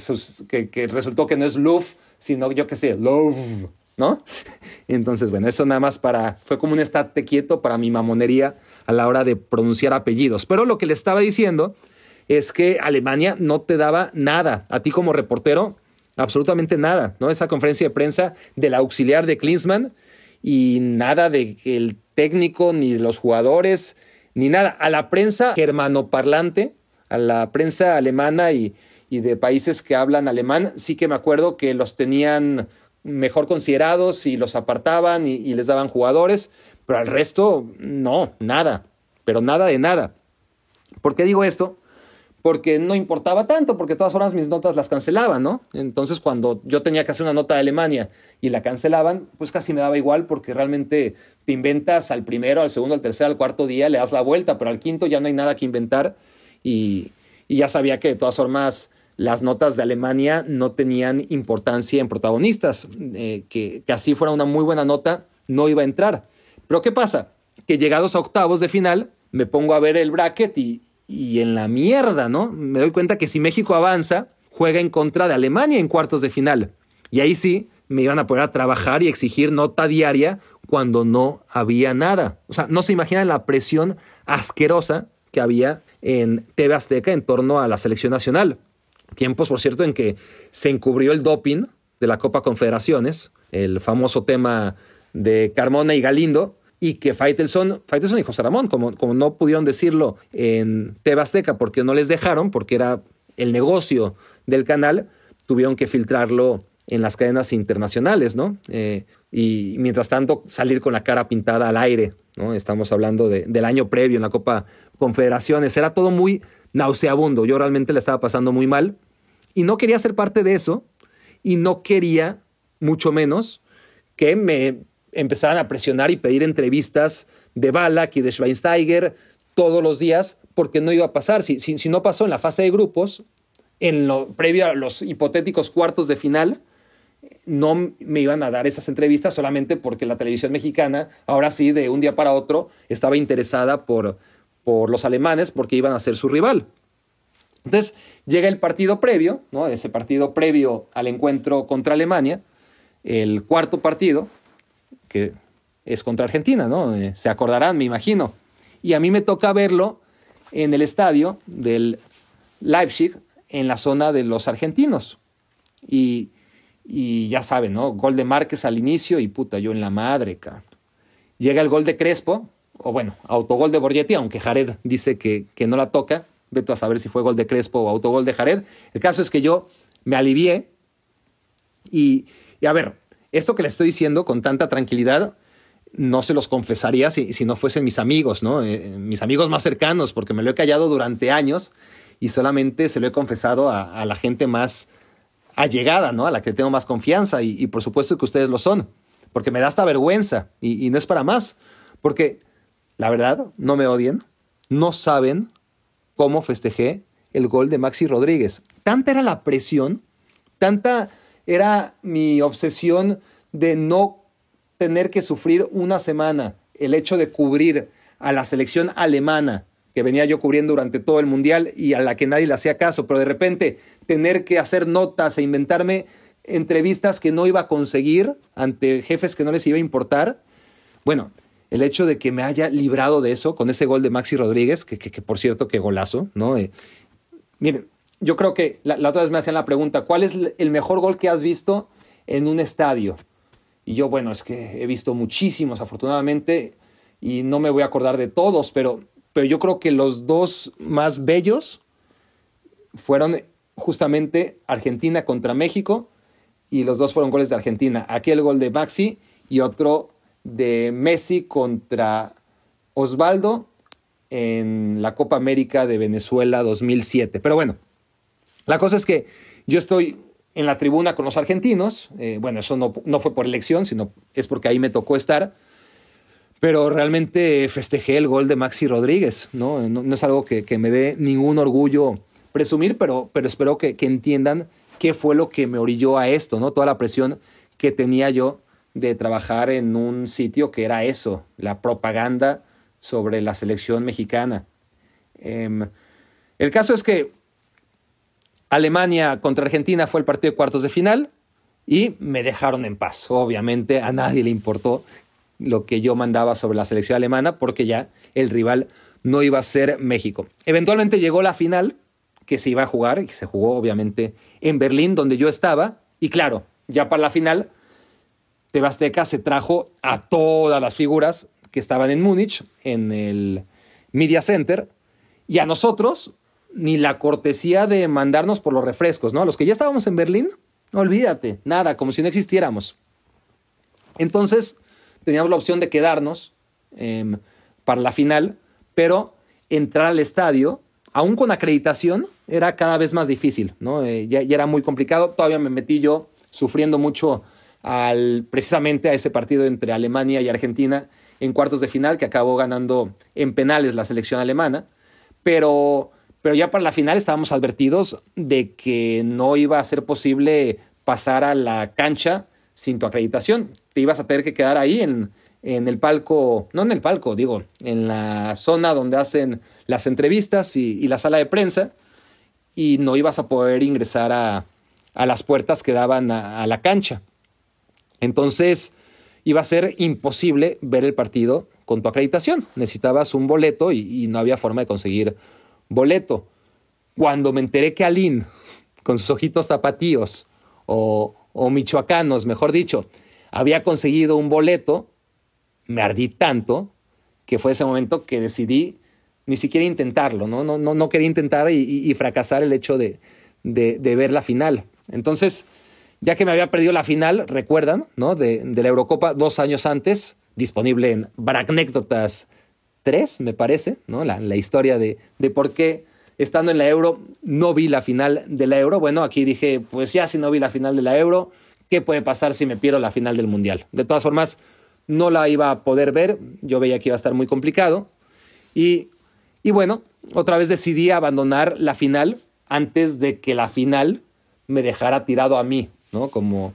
resultó que no es Luf, sino yo qué sé, Love, ¿no? Entonces, bueno, eso nada más para, fue como un estate quieto para mi mamonería a la hora de pronunciar apellidos. Pero lo que le estaba diciendo es que Alemania no te daba nada, a ti como reportero, absolutamente nada, ¿no? Esa conferencia de prensa del auxiliar de Klinsmann y nada del el técnico, ni de los jugadores, ni nada. A la prensa germanoparlante, a la prensa alemana y, de países que hablan alemán, sí que me acuerdo que los tenían mejor considerados y los apartaban y, les daban jugadores, pero al resto no, nada, pero nada de nada. ¿Por qué digo esto? Porque no importaba tanto, porque todas formas mis notas las cancelaban, ¿no? Entonces cuando yo tenía que hacer una nota de Alemania y la cancelaban, pues casi me daba igual porque realmente te inventas al primero, al segundo, al tercer, al cuarto día, le das la vuelta, pero al quinto ya no hay nada que inventar y, ya sabía que de todas formas las notas de Alemania no tenían importancia en protagonistas, eh, que, así fuera una muy buena nota, no iba a entrar. Pero ¿qué pasa? Que llegados a octavos de final, me pongo a ver el bracket y, en la mierda, ¿no? Me doy cuenta que si México avanza, juega en contra de Alemania en cuartos de final. Y ahí sí, me iban a poder trabajar y exigir nota diaria cuando no había nada. O sea, no se imaginan la presión asquerosa que había en TV Azteca en torno a la selección nacional. Tiempos, por cierto, en que se encubrió el doping de la Copa Confederaciones, el famoso tema de Carmona y Galindo, y que Faitelson, Faitelson y José Ramón, como, como no pudieron decirlo en TV Azteca porque no les dejaron, porque era el negocio del canal, tuvieron que filtrarlo en las cadenas internacionales, ¿no? Eh, y mientras tanto salir con la cara pintada al aire, ¿no? Estamos hablando del año previo en la Copa Confederaciones, era todo muy nauseabundo, yo realmente le estaba pasando muy mal y no quería ser parte de eso y no quería, mucho menos, que me empezaran a presionar y pedir entrevistas de Balak y de Schweinsteiger todos los días porque no iba a pasar, si, si, si no pasó en la fase de grupos, en lo previo a los hipotéticos cuartos de final, no me iban a dar esas entrevistas solamente porque la televisión mexicana, ahora sí, de un día para otro, estaba interesada por, por los alemanes porque iban a ser su rival. Entonces llega el partido previo, ¿no? ese partido previo al encuentro contra Alemania, el cuarto partido, que es contra Argentina, ¿no? Eh, se acordarán, me imagino. Y a mí me toca verlo en el estadio del Leipzig, en la zona de los argentinos. Y y ya saben, ¿no? Gol de Márquez al inicio y puta, yo en la madre, cabrón. Llega el gol de Crespo, o bueno, autogol de Borgetti, aunque Jared dice que, no la toca. Veto a saber si fue gol de Crespo o autogol de Jared. El caso es que yo me alivié y, a ver, esto que le estoy diciendo con tanta tranquilidad, no se los confesaría si, si no fuesen mis amigos, ¿no? Eh, mis amigos más cercanos, porque me lo he callado durante años y solamente se lo he confesado a, a la gente más, llegada, ¿no? A la que tengo más confianza y, por supuesto que ustedes lo son, porque me da esta vergüenza y no es para más, porque la verdad, no me odien, no saben cómo festejé el gol de Maxi Rodríguez. Tanta era la presión, tanta era mi obsesión de no tener que sufrir una semana el hecho de cubrir a la selección alemana que venía yo cubriendo durante todo el mundial y a la que nadie le hacía caso, pero de repente tener que hacer notas e inventarme entrevistas que no iba a conseguir ante jefes que no les iba a importar. Bueno, el hecho de que me haya librado de eso con ese gol de Maxi Rodríguez, que, por cierto, qué golazo, ¿no? Eh, miren, yo creo que la, otra vez me hacían la pregunta, ¿cuál es el mejor gol que has visto en un estadio? Y yo, bueno, es que he visto muchísimos, afortunadamente, y no me voy a acordar de todos, pero pero yo creo que los dos más bellos fueron justamente Argentina contra México y los dos fueron goles de Argentina. Aquel gol de Maxi y otro de Messi contra Osvaldo en la Copa América de Venezuela 2007. Pero bueno, la cosa es que yo estoy en la tribuna con los argentinos. Eh, bueno, eso no, no fue por elección, sino es porque ahí me tocó estar pero realmente festejé el gol de Maxi Rodríguez, ¿no? No, es algo que, me dé ningún orgullo presumir, pero, pero espero que, entiendan qué fue lo que me orilló a esto, ¿no? Toda la presión que tenía yo de trabajar en un sitio que era eso, la propaganda sobre la selección mexicana. Em, el caso es que Alemania contra Argentina fue el partido de cuartos de final y me dejaron en paz. Obviamente a nadie le importó lo que yo mandaba sobre la selección alemana porque ya el rival no iba a ser México. Eventualmente llegó la final que se iba a jugar y que se jugó obviamente en Berlín donde yo estaba y claro, ya para la final Tebasteca se trajo a todas las figuras que estaban en Múnich en el Media Center y a nosotros ni la cortesía de mandarnos por los refrescos, ¿no? A los que ya estábamos en Berlín, olvídate, nada, como si no existiéramos. Entonces, teníamos la opción de quedarnos em, para la final, pero entrar al estadio, aún con acreditación, era cada vez más difícil, ¿no? Eh, era muy complicado, todavía me metí yo sufriendo mucho al, precisamente a ese partido entre Alemania y Argentina en cuartos de final, que acabó ganando en penales la selección alemana, pero, pero ya para la final estábamos advertidos de que no iba a ser posible pasar a la cancha sin tu acreditación, te ibas a tener que quedar ahí en, el palco, no en el palco, digo, en la zona donde hacen las entrevistas y, la sala de prensa, y no ibas a poder ingresar a, a las puertas que daban a, la cancha. Entonces iba a ser imposible ver el partido con tu acreditación. Necesitabas un boleto y, no había forma de conseguir boleto. Cuando me enteré que Alín, con sus ojitos zapatíos o, o michoacanos, mejor dicho, había conseguido un boleto, me ardí tanto que fue ese momento que decidí ni siquiera intentarlo, no, no, no, quería intentar y, fracasar el hecho de, ver la final. Entonces, ya que me había perdido la final, recuerdan, ¿no? De, la Eurocopa dos años antes, disponible en Bracnécdotas 3, me parece, ¿no? La, la historia de, de por qué estando en la Euro no vi la final de la Euro. Bueno, aquí dije, pues ya si no vi la final de la Euro, ¿Qué puede pasar si me pierdo la final del Mundial? De todas formas, no la iba a poder ver, yo veía que iba a estar muy complicado. Y, bueno, otra vez decidí abandonar la final antes de que la final me dejara tirado a mí, ¿no? Como,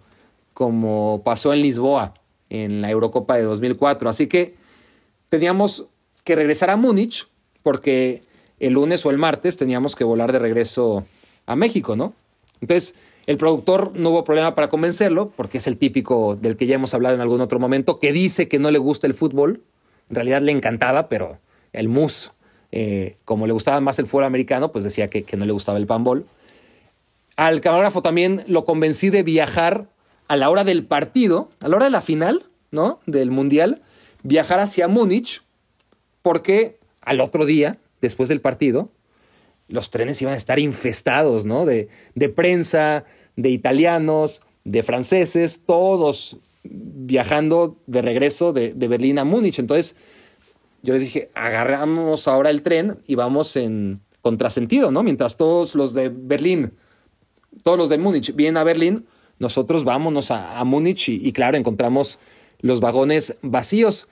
como pasó en Lisboa, en la Eurocopa de 2004. Así que teníamos que regresar a Múnich porque el lunes o el martes teníamos que volar de regreso a México, ¿no? Entonces, el productor no hubo problema para convencerlo, porque es el típico del que ya hemos hablado en algún otro momento, que dice que no le gusta el fútbol. En realidad le encantaba, pero el mus, eh, como le gustaba más el fútbol americano, pues decía que, no le gustaba el panbol. Al camarógrafo también lo convencí de viajar a la hora del partido, a la hora de la final, ¿no? Del mundial, viajar hacia Múnich, porque al otro día, después del partido, los trenes iban a estar infestados, ¿no? de prensa, de italianos, de franceses, todos viajando de regreso de, Berlín a Múnich. Entonces, yo les dije, agarramos ahora el tren y vamos en contrasentido, ¿no? Mientras todos los de Berlín, todos los de Múnich vienen a Berlín, nosotros vámonos a, Múnich y, claro, encontramos los vagones vacíos.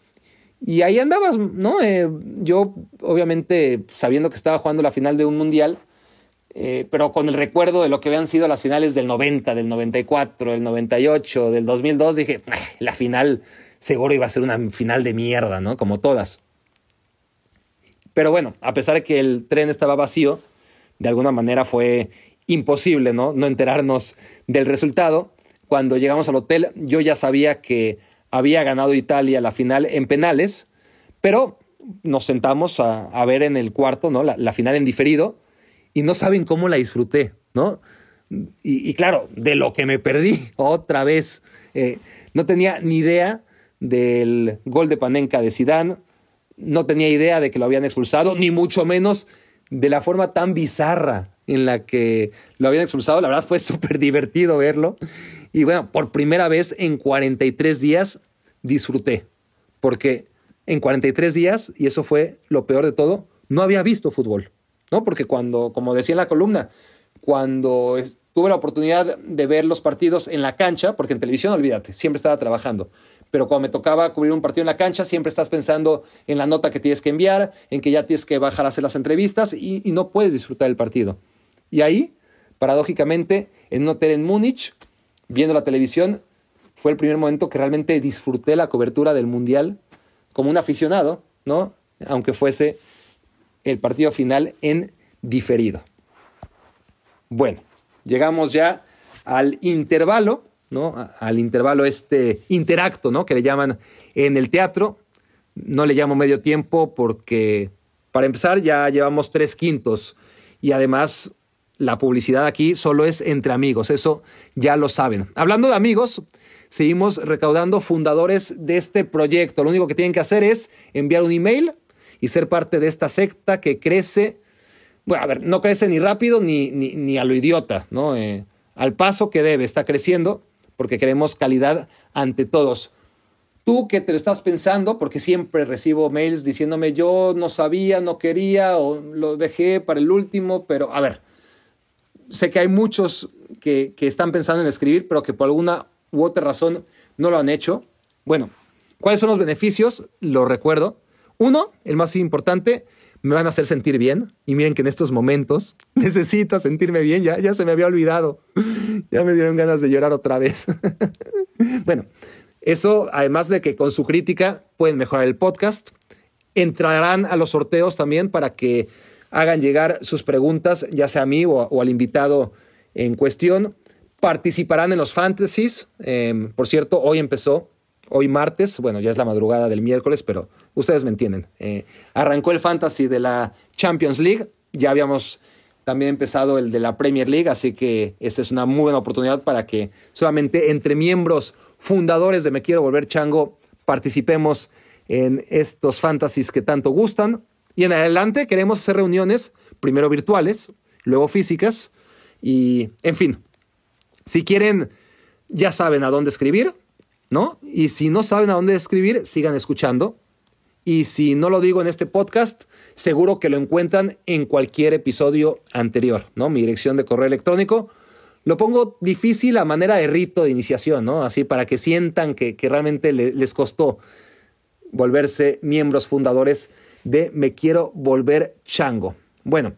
Y ahí andabas, ¿no? Eh, yo, obviamente, sabiendo que estaba jugando la final de un mundial, eh, pero con el recuerdo de lo que habían sido las finales del 90, del 94, del 98, del 2002, dije, la final seguro iba a ser una final de mierda, ¿no? Como todas. Pero bueno, a pesar de que el tren estaba vacío, de alguna manera fue imposible, ¿no? No enterarnos del resultado. Cuando llegamos al hotel, yo ya sabía que había ganado Italia la final en penales, pero nos sentamos a, ver en el cuarto, ¿no? la final en diferido y no saben cómo la disfruté, ¿no? Y, claro, de lo que me perdí otra vez. Eh, no tenía ni idea del gol de Panenka de Sidán, no tenía idea de que lo habían expulsado, ni mucho menos de la forma tan bizarra en la que lo habían expulsado. La verdad fue súper divertido verlo. Y bueno, por primera vez en 43 días disfruté, porque en 43 días, y eso fue lo peor de todo, no había visto fútbol. ¿no? Porque cuando, como decía en la columna, cuando tuve la oportunidad de ver los partidos en la cancha, porque en televisión, olvídate, siempre estaba trabajando, pero cuando me tocaba cubrir un partido en la cancha, siempre estás pensando en la nota que tienes que enviar, en que ya tienes que bajar a hacer las entrevistas y, no puedes disfrutar del partido. Y ahí, paradójicamente, en un hotel en Múnich, viendo la televisión, fue el primer momento que realmente disfruté la cobertura del Mundial como un aficionado, ¿no? Aunque fuese el partido final en diferido. Bueno, llegamos ya al intervalo, ¿no? Al intervalo este interacto, ¿no? Que le llaman en el teatro. No le llamo medio tiempo porque, para empezar, ya llevamos tres quintos y además la publicidad aquí solo es entre amigos, eso ya lo saben. Hablando de amigos, seguimos recaudando fundadores de este proyecto. Lo único que tienen que hacer es enviar un email y ser parte de esta secta que crece, bueno, a ver, no crece ni rápido ni, ni, a lo idiota, ¿no? Eh, al paso que debe, está creciendo, porque queremos calidad ante todos. Tú que te lo estás pensando, porque siempre recibo mails diciéndome yo no sabía, no quería o lo dejé para el último, pero a ver, sé que hay muchos que, que están pensando en escribir, pero que por alguna u otra razón no lo han hecho. Bueno, ¿cuáles son los beneficios? Lo recuerdo. Uno, el más importante, me van a hacer sentir bien. Y miren que en estos momentos necesito sentirme bien, ya, ya se me había olvidado. ya me dieron ganas de llorar otra vez. bueno, eso, además de que con su crítica pueden mejorar el podcast, entrarán a los sorteos también para que hagan llegar sus preguntas, ya sea a mí o, al invitado en cuestión. Participarán en los fantasies. Em, por cierto, hoy empezó, hoy martes, bueno, ya es la madrugada del miércoles, pero ustedes me entienden. Eh, arrancó el fantasy de la Champions League, ya habíamos también empezado el de la Premier League, así que esta es una muy buena oportunidad para que solamente entre miembros fundadores de Me Quiero Volver Chango participemos en estos fantasies que tanto gustan. Y en adelante queremos hacer reuniones, primero virtuales, luego físicas, y en fin, si quieren, ya saben a dónde escribir, ¿no? Y si no saben a dónde escribir, sigan escuchando. Y si no lo digo en este podcast, seguro que lo encuentran en cualquier episodio anterior, ¿no? Mi dirección de correo electrónico. Lo pongo difícil a manera de rito de iniciación, ¿no? Así para que sientan que, realmente les costó volverse miembros fundadores de Me Quiero Volver Chango. Bueno,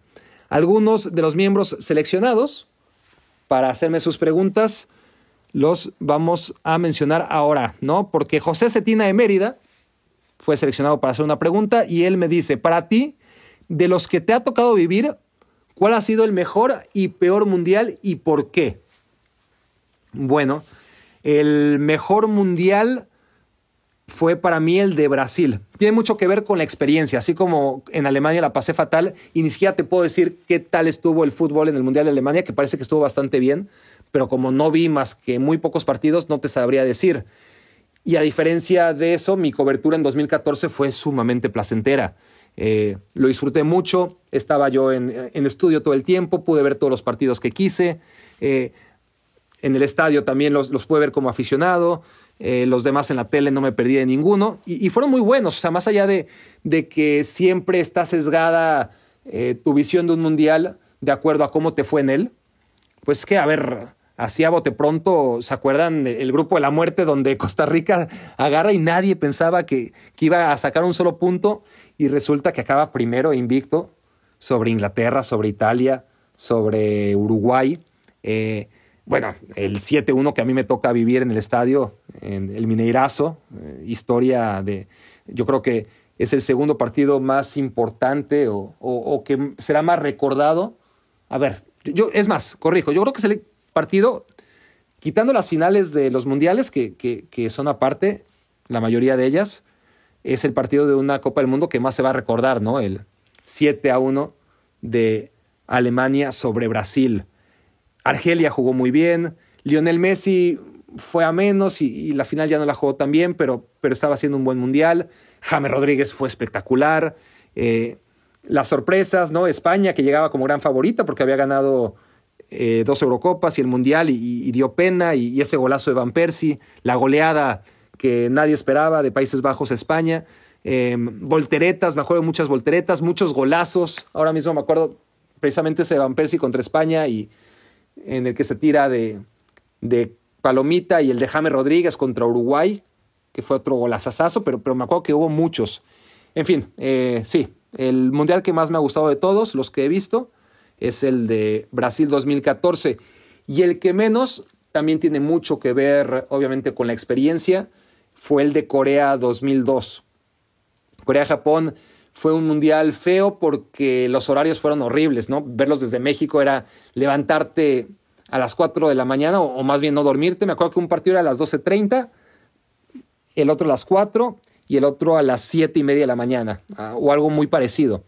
algunos de los miembros seleccionados para hacerme sus preguntas los vamos a mencionar ahora, ¿no? Porque José Cetina de Mérida fue seleccionado para hacer una pregunta y él me dice, para ti, de los que te ha tocado vivir, ¿cuál ha sido el mejor y peor mundial y por qué? Bueno, el mejor mundial fue para mí el de Brasil. Tiene mucho que ver con la experiencia, así como en Alemania la pasé fatal y ni siquiera te puedo decir qué tal estuvo el fútbol en el Mundial de Alemania, que parece que estuvo bastante bien, pero como no vi más que muy pocos partidos, no te sabría decir. Y a diferencia de eso, mi cobertura en 2014 fue sumamente placentera. Eh, lo disfruté mucho, estaba yo en, estudio todo el tiempo, pude ver todos los partidos que quise. Eh, en el estadio también los, los pude ver como aficionado. Eh, los demás en la tele no me perdí de ninguno. Y, fueron muy buenos. O sea, más allá de, de que siempre está sesgada tu visión de un mundial de acuerdo a cómo te fue en él, pues que, a ver, así a bote pronto, ¿se acuerdan? El grupo de la muerte donde Costa Rica agarra y nadie pensaba que, iba a sacar un solo punto y resulta que acaba primero invicto sobre Inglaterra, sobre Italia, sobre Uruguay. Eh, bueno, el 7-1 que a mí me toca vivir en el estadio, en el Mineirazo, eh, historia de, yo creo que es el segundo partido más importante o, o que será más recordado. A ver, yo, es más, corrijo, yo creo que se le partido, quitando las finales de los mundiales, que, son aparte, la mayoría de ellas, es el partido de una Copa del Mundo que más se va a recordar, ¿no? El 7 a 1 de Alemania sobre Brasil. Argelia jugó muy bien, Lionel Messi fue a menos y, la final ya no la jugó tan bien, pero, pero estaba haciendo un buen mundial. James Rodríguez fue espectacular. Eh, las sorpresas, ¿no? España, que llegaba como gran favorita porque había ganado eh, dos Eurocopas y el Mundial y, dio pena y, ese golazo de Van Persie, la goleada que nadie esperaba de Países Bajos a España, em, volteretas, me acuerdo muchas volteretas, muchos golazos, ahora mismo me acuerdo precisamente ese de Van Persie contra España y en el que se tira de, Palomita y el de James Rodríguez contra Uruguay, que fue otro golazazazo, pero, pero me acuerdo que hubo muchos. En fin, eh, sí, el mundial que más me ha gustado de todos, los que he visto, es el de Brasil 2014. Y el que menos también tiene mucho que ver, obviamente, con la experiencia, fue el de Corea 2002. Corea-Japón fue un mundial feo porque los horarios fueron horribles, ¿no? Verlos desde México era levantarte a las 4 de la mañana o, más bien no dormirte. Me acuerdo que un partido era a las 12.30, el otro a las 4 y el otro a las 7 y media de la mañana ah, o algo muy parecido.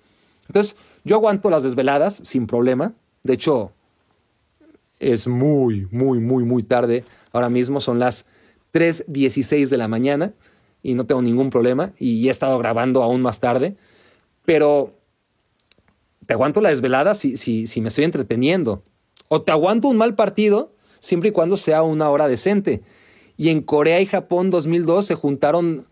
Entonces, yo aguanto las desveladas sin problema. De hecho, es muy, muy, muy, muy tarde. Ahora mismo son las 3.16 de la mañana y no tengo ningún problema. Y he estado grabando aún más tarde. Pero te aguanto la desvelada si, si me estoy entreteniendo. O te aguanto un mal partido siempre y cuando sea una hora decente. Y en Corea y Japón 2002 se juntaron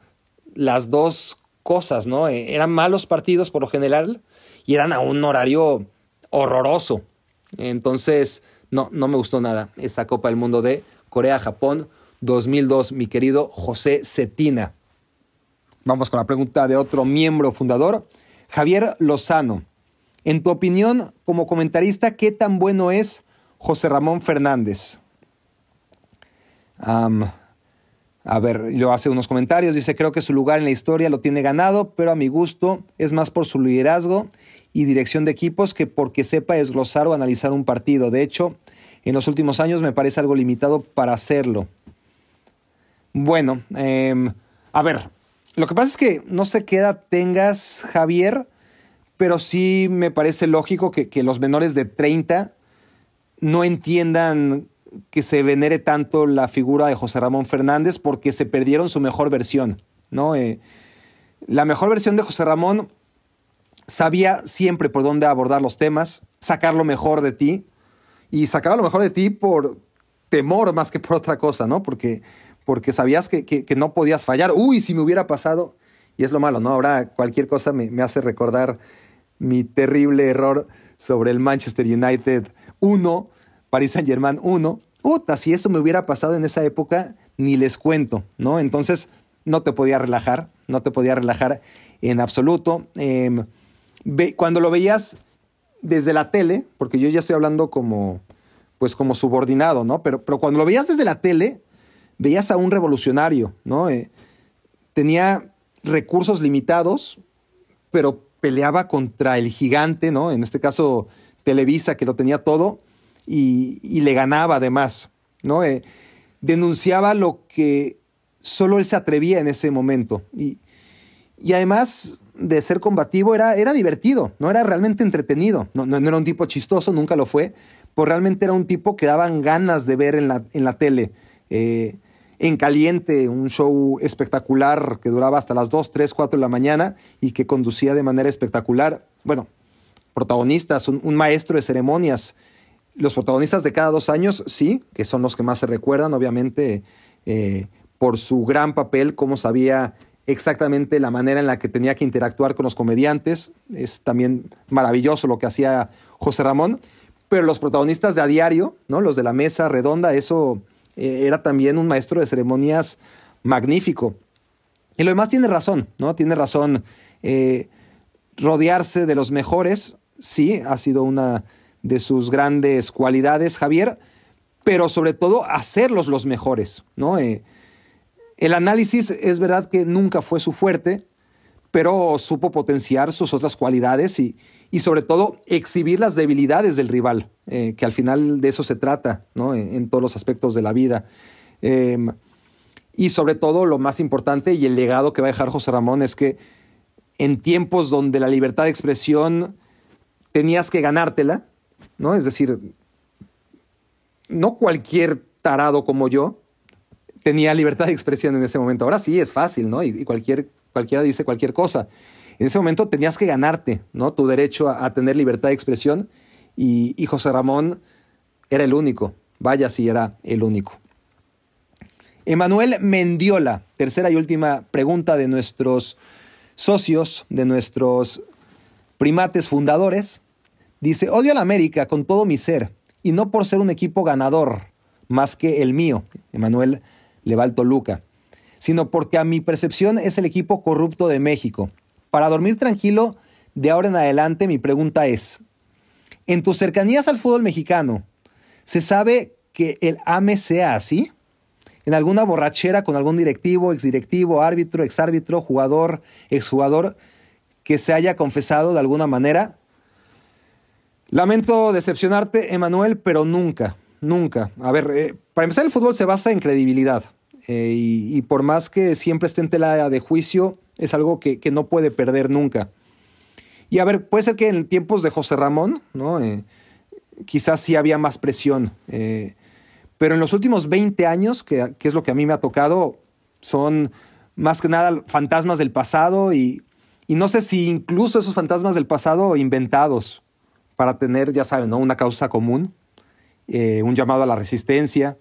las dos cosas, ¿no? Eh, eran malos partidos por lo general, y eran a un horario horroroso. Entonces, no, no me gustó nada esa Copa del Mundo de Corea-Japón 2002, mi querido José Cetina. Vamos con la pregunta de otro miembro fundador, Javier Lozano. En tu opinión, como comentarista, ¿qué tan bueno es José Ramón Fernández? a ver, lo hace unos comentarios. Dice, creo que su lugar en la historia lo tiene ganado, pero a mi gusto es más por su liderazgo y dirección de equipos que porque sepa desglosar o analizar un partido. De hecho, en los últimos años me parece algo limitado para hacerlo. Bueno, em, a ver, lo que pasa es que no sé qué edad tengas, Javier, pero sí me parece lógico que, los menores de 30 no entiendan que se venere tanto la figura de José Ramón Fernández porque se perdieron su mejor versión, ¿no? Eh, la mejor versión de José Ramón sabía siempre por dónde abordar los temas, sacar lo mejor de ti y sacaba lo mejor de ti por temor más que por otra cosa, ¿no? Porque, porque sabías que, no podías fallar. Uy, si me hubiera pasado. Y es lo malo, ¿no? Ahora cualquier cosa me, me hace recordar mi terrible error sobre el Manchester United 1, Paris Saint-Germain 1. Puta, si eso me hubiera pasado en esa época, ni les cuento, ¿no? Entonces no te podía relajar, no te podía relajar en absoluto. Eh, cuando lo veías desde la tele, porque yo ya estoy hablando como, pues como subordinado, ¿no? Pero, pero cuando lo veías desde la tele, veías a un revolucionario, ¿no? Eh, tenía recursos limitados, pero peleaba contra el gigante, ¿no? En este caso, Televisa, que lo tenía todo, y, le ganaba además, ¿no? Eh, denunciaba lo que solo él se atrevía en ese momento. Y, y además de ser combativo era, era divertido, no era realmente entretenido, no, era un tipo chistoso, nunca lo fue, pues realmente era un tipo que daban ganas de ver en la, en la tele. Eh, en caliente, un show espectacular que duraba hasta las 2, 3, 4 de la mañana y que conducía de manera espectacular. Bueno, protagonistas, un, maestro de ceremonias. Los protagonistas de cada dos años, sí, que son los que más se recuerdan, obviamente, eh, por su gran papel, cómo sabía exactamente la manera en la que tenía que interactuar con los comediantes. Es también maravilloso lo que hacía José Ramón. Pero los protagonistas de a diario, ¿no? los de la mesa redonda, eso eh, era también un maestro de ceremonias magnífico. Y lo demás tiene razón, ¿no? Tiene razón. Eh, rodearse de los mejores, sí, ha sido una de sus grandes cualidades, Javier, pero sobre todo hacerlos los mejores, ¿no? Eh, el análisis es verdad que nunca fue su fuerte, pero supo potenciar sus otras cualidades y, y sobre todo exhibir las debilidades del rival, eh, que al final de eso se trata, ¿no? En, todos los aspectos de la vida. Em, y sobre todo lo más importante y el legado que va a dejar José Ramón es que en tiempos donde la libertad de expresión tenías que ganártela, ¿no? Es decir, no cualquier tarado como yo tenía libertad de expresión en ese momento. Ahora sí es fácil, ¿no? Y, cualquier, cualquiera dice cualquier cosa. En ese momento tenías que ganarte, ¿no? Tu derecho a, tener libertad de expresión y, y, José Ramón era el único. Vaya si era el único. Emanuel Mendiola, tercera y última pregunta de nuestros socios, de nuestros primates fundadores. Dice, odio a la América con todo mi ser y no por ser un equipo ganador más que el mío. Emanuel le va al Toluca, sino porque a mi percepción es el equipo corrupto de México. Para dormir tranquilo, de ahora en adelante mi pregunta es, en tus cercanías al fútbol mexicano, ¿se sabe que el AME sea así? en alguna borrachera con algún directivo, exdirectivo, árbitro, exárbitro, jugador, exjugador que se haya confesado de alguna manera. Lamento decepcionarte, Emanuel, pero nunca, nunca. A ver, eh, para empezar, el fútbol se basa en credibilidad. Eh, y, por más que siempre esté en tela de juicio, es algo que, no puede perder nunca. Y a ver, puede ser que en tiempos de José Ramón, eh, quizás sí había más presión. Eh, pero en los últimos 20 años, que, es lo que a mí me ha tocado, son más que nada fantasmas del pasado y, no sé si incluso esos fantasmas del pasado inventados para tener, ya saben, una causa común, un llamado a la resistencia,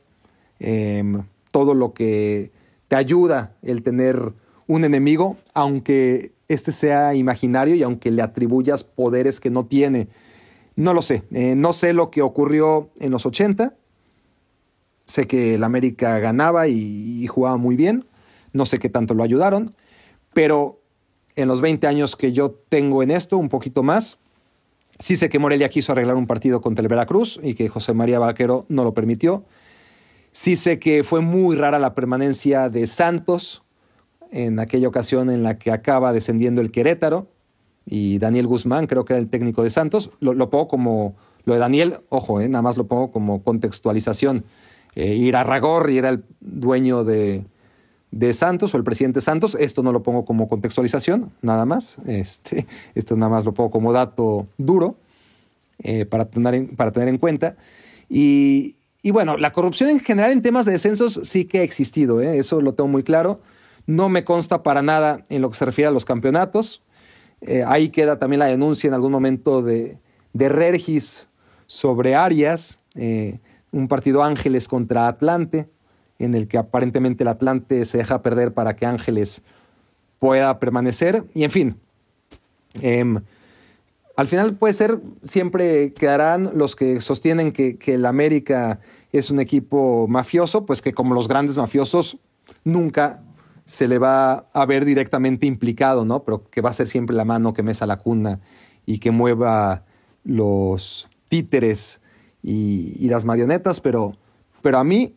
em, todo lo que te ayuda el tener un enemigo, aunque este sea imaginario y aunque le atribuyas poderes que no tiene. No lo sé, eh, no sé lo que ocurrió en los 80. Sé que el América ganaba y, y jugaba muy bien. No sé qué tanto lo ayudaron, pero en los 20 años que yo tengo en esto, un poquito más, sí sé que Morelia quiso arreglar un partido contra el Veracruz y que José María Vaquero no lo permitió. Sí sé que fue muy rara la permanencia de Santos en aquella ocasión en la que acaba descendiendo el Querétaro y Daniel Guzmán, creo que era el técnico de Santos. Lo, pongo como, lo de Daniel, ojo, eh, nada más lo pongo como contextualización. Eh, Ir Ragor y era el dueño de, Santos o el presidente Santos. Esto no lo pongo como contextualización, nada más. Este, esto nada más lo pongo como dato duro eh, para, tener, para tener en cuenta. Y, y bueno, la corrupción en general en temas de descensos sí que ha existido, ¿eh? eso lo tengo muy claro. No me consta para nada en lo que se refiere a los campeonatos. Eh, ahí queda también la denuncia en algún momento de, de Regis sobre Arias, eh, un partido Ángeles contra Atlante, en el que aparentemente el Atlante se deja perder para que Ángeles pueda permanecer. Y en fin, em, al final puede ser, siempre quedarán los que sostienen que, que el América es un equipo mafioso, pues que como los grandes mafiosos nunca se le va a ver directamente implicado, ¿no? Pero que va a ser siempre la mano que mesa la cuna y que mueva los títeres y, las marionetas, pero, pero a mí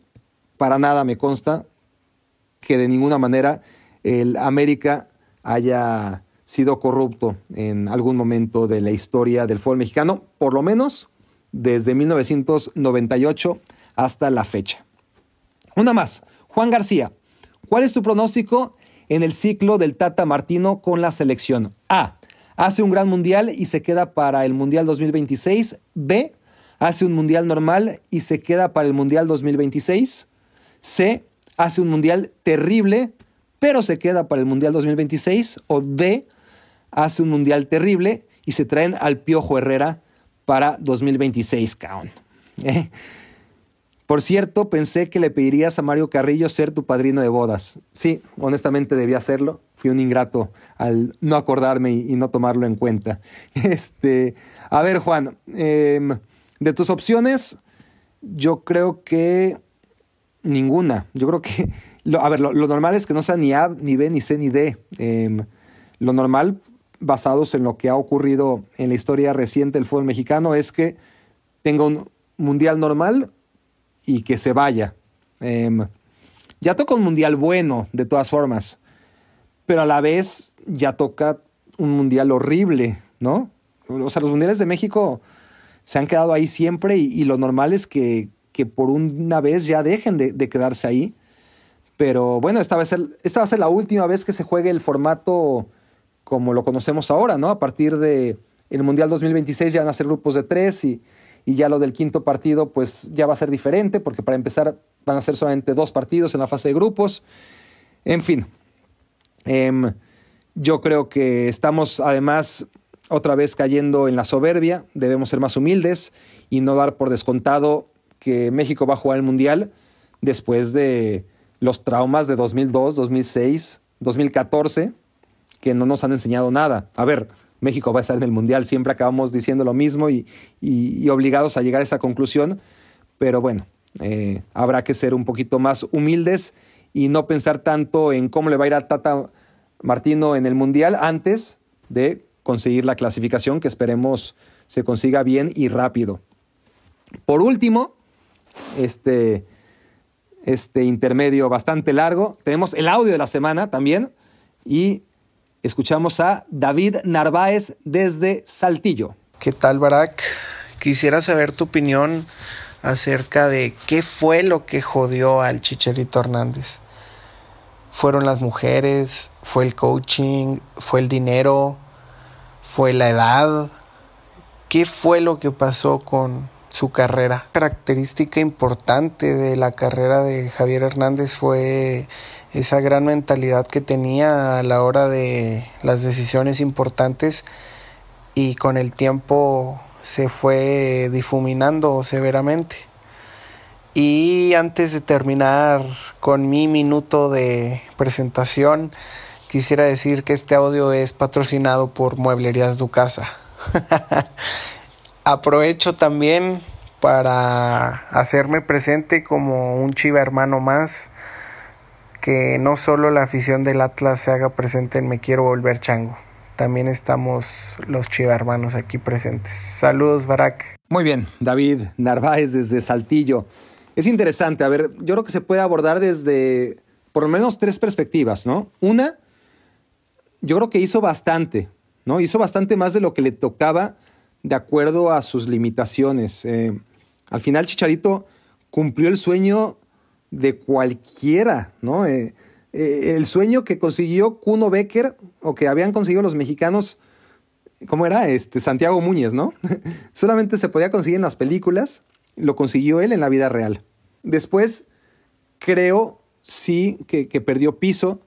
para nada me consta que de ninguna manera el América haya sido corrupto en algún momento de la historia del fútbol mexicano, por lo menos desde 1998 hasta la fecha. Una más, Juan García, ¿cuál es tu pronóstico en el ciclo del Tata Martino con la selección? A. Hace un gran mundial y se queda para el Mundial 2026. B. Hace un mundial normal y se queda para el Mundial 2026. C. Hace un mundial terrible, pero se queda para el Mundial 2026. O D. Hace un mundial terrible y se traen al Piojo Herrera para 2026, caón. ¿Eh? Por cierto, pensé que le pedirías a Mario Carrillo ser tu padrino de bodas. Sí, honestamente debía hacerlo. Fui un ingrato al no acordarme y, no tomarlo en cuenta. Este, a ver, Juan, em, de tus opciones, yo creo que ninguna. Yo creo que, a ver, lo, normal es que no sea ni A, ni B, ni C, ni D. Em, lo normal, basados en lo que ha ocurrido en la historia reciente del fútbol mexicano, es que tenga un mundial normal, y que se vaya. Em, ya toca un mundial bueno, de todas formas, pero a la vez ya toca un mundial horrible, ¿no? O sea, los mundiales de México se han quedado ahí siempre y, lo normal es que, por una vez ya dejen de, quedarse ahí. Pero bueno, esta va, a ser, esta va a ser la última vez que se juegue el formato como lo conocemos ahora, ¿no? A partir de el Mundial 2026 ya van a ser grupos de tres y, y ya lo del quinto partido pues ya va a ser diferente porque para empezar van a ser solamente dos partidos en la fase de grupos. En fin, em, yo creo que estamos además otra vez cayendo en la soberbia, debemos ser más humildes y no dar por descontado que México va a jugar el Mundial después de los traumas de 2002, 2006, 2014, que no nos han enseñado nada. A ver, México va a estar en el Mundial, siempre acabamos diciendo lo mismo y, obligados a llegar a esa conclusión, pero bueno, eh, habrá que ser un poquito más humildes y no pensar tanto en cómo le va a ir a Tata Martino en el Mundial antes de conseguir la clasificación que esperemos se consiga bien y rápido. Por último, este, este intermedio bastante largo, tenemos el audio de la semana también y Escuchamos a David Narváez desde Saltillo. ¿Qué tal, Barack? Quisiera saber tu opinión acerca de qué fue lo que jodió al Chicharito Hernández. ¿Fueron las mujeres? ¿Fue el coaching? ¿Fue el dinero? ¿Fue la edad? ¿Qué fue lo que pasó con su carrera? característica importante de la carrera de Javier Hernández fue esa gran mentalidad que tenía a la hora de las decisiones importantes y con el tiempo se fue difuminando severamente. Y antes de terminar con mi minuto de presentación, quisiera decir que este audio es patrocinado por Mueblerías Casa Aprovecho también para hacerme presente como un chiva hermano más que no solo la afición del Atlas se haga presente en Me Quiero Volver Chango. También estamos los chivarmanos aquí presentes. Saludos, Barak. Muy bien, David Narváez desde Saltillo. Es interesante, a ver, yo creo que se puede abordar desde por lo menos tres perspectivas, ¿no? Una, yo creo que hizo bastante, ¿no? Hizo bastante más de lo que le tocaba de acuerdo a sus limitaciones. Eh, al final, Chicharito cumplió el sueño de cualquiera, ¿no? Eh, eh, el sueño que consiguió Kuno Becker o que habían conseguido los mexicanos, ¿cómo era? Este, Santiago Muñez, ¿no? Solamente se podía conseguir en las películas, lo consiguió él en la vida real. Después, creo, sí, que, perdió piso.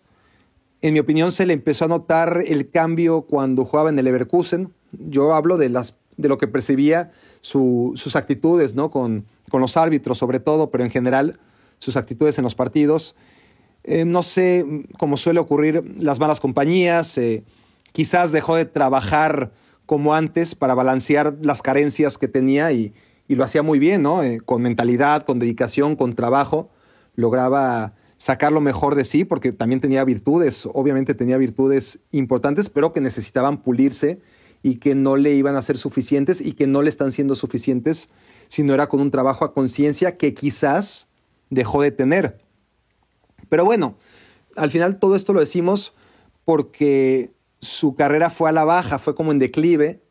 En mi opinión, se le empezó a notar el cambio cuando jugaba en el Leverkusen. Yo hablo de, las, de lo que percibía sus actitudes, ¿no? Con, con los árbitros, sobre todo, pero en general sus actitudes en los partidos. Eh, no sé, cómo suele ocurrir, las malas compañías, eh, quizás dejó de trabajar como antes para balancear las carencias que tenía y, lo hacía muy bien, ¿no? Eh, con mentalidad, con dedicación, con trabajo, lograba sacar lo mejor de sí porque también tenía virtudes, obviamente tenía virtudes importantes, pero que necesitaban pulirse y que no le iban a ser suficientes y que no le están siendo suficientes sino era con un trabajo a conciencia que quizás dejó de tener. Pero bueno, al final todo esto lo decimos porque su carrera fue a la baja, fue como en declive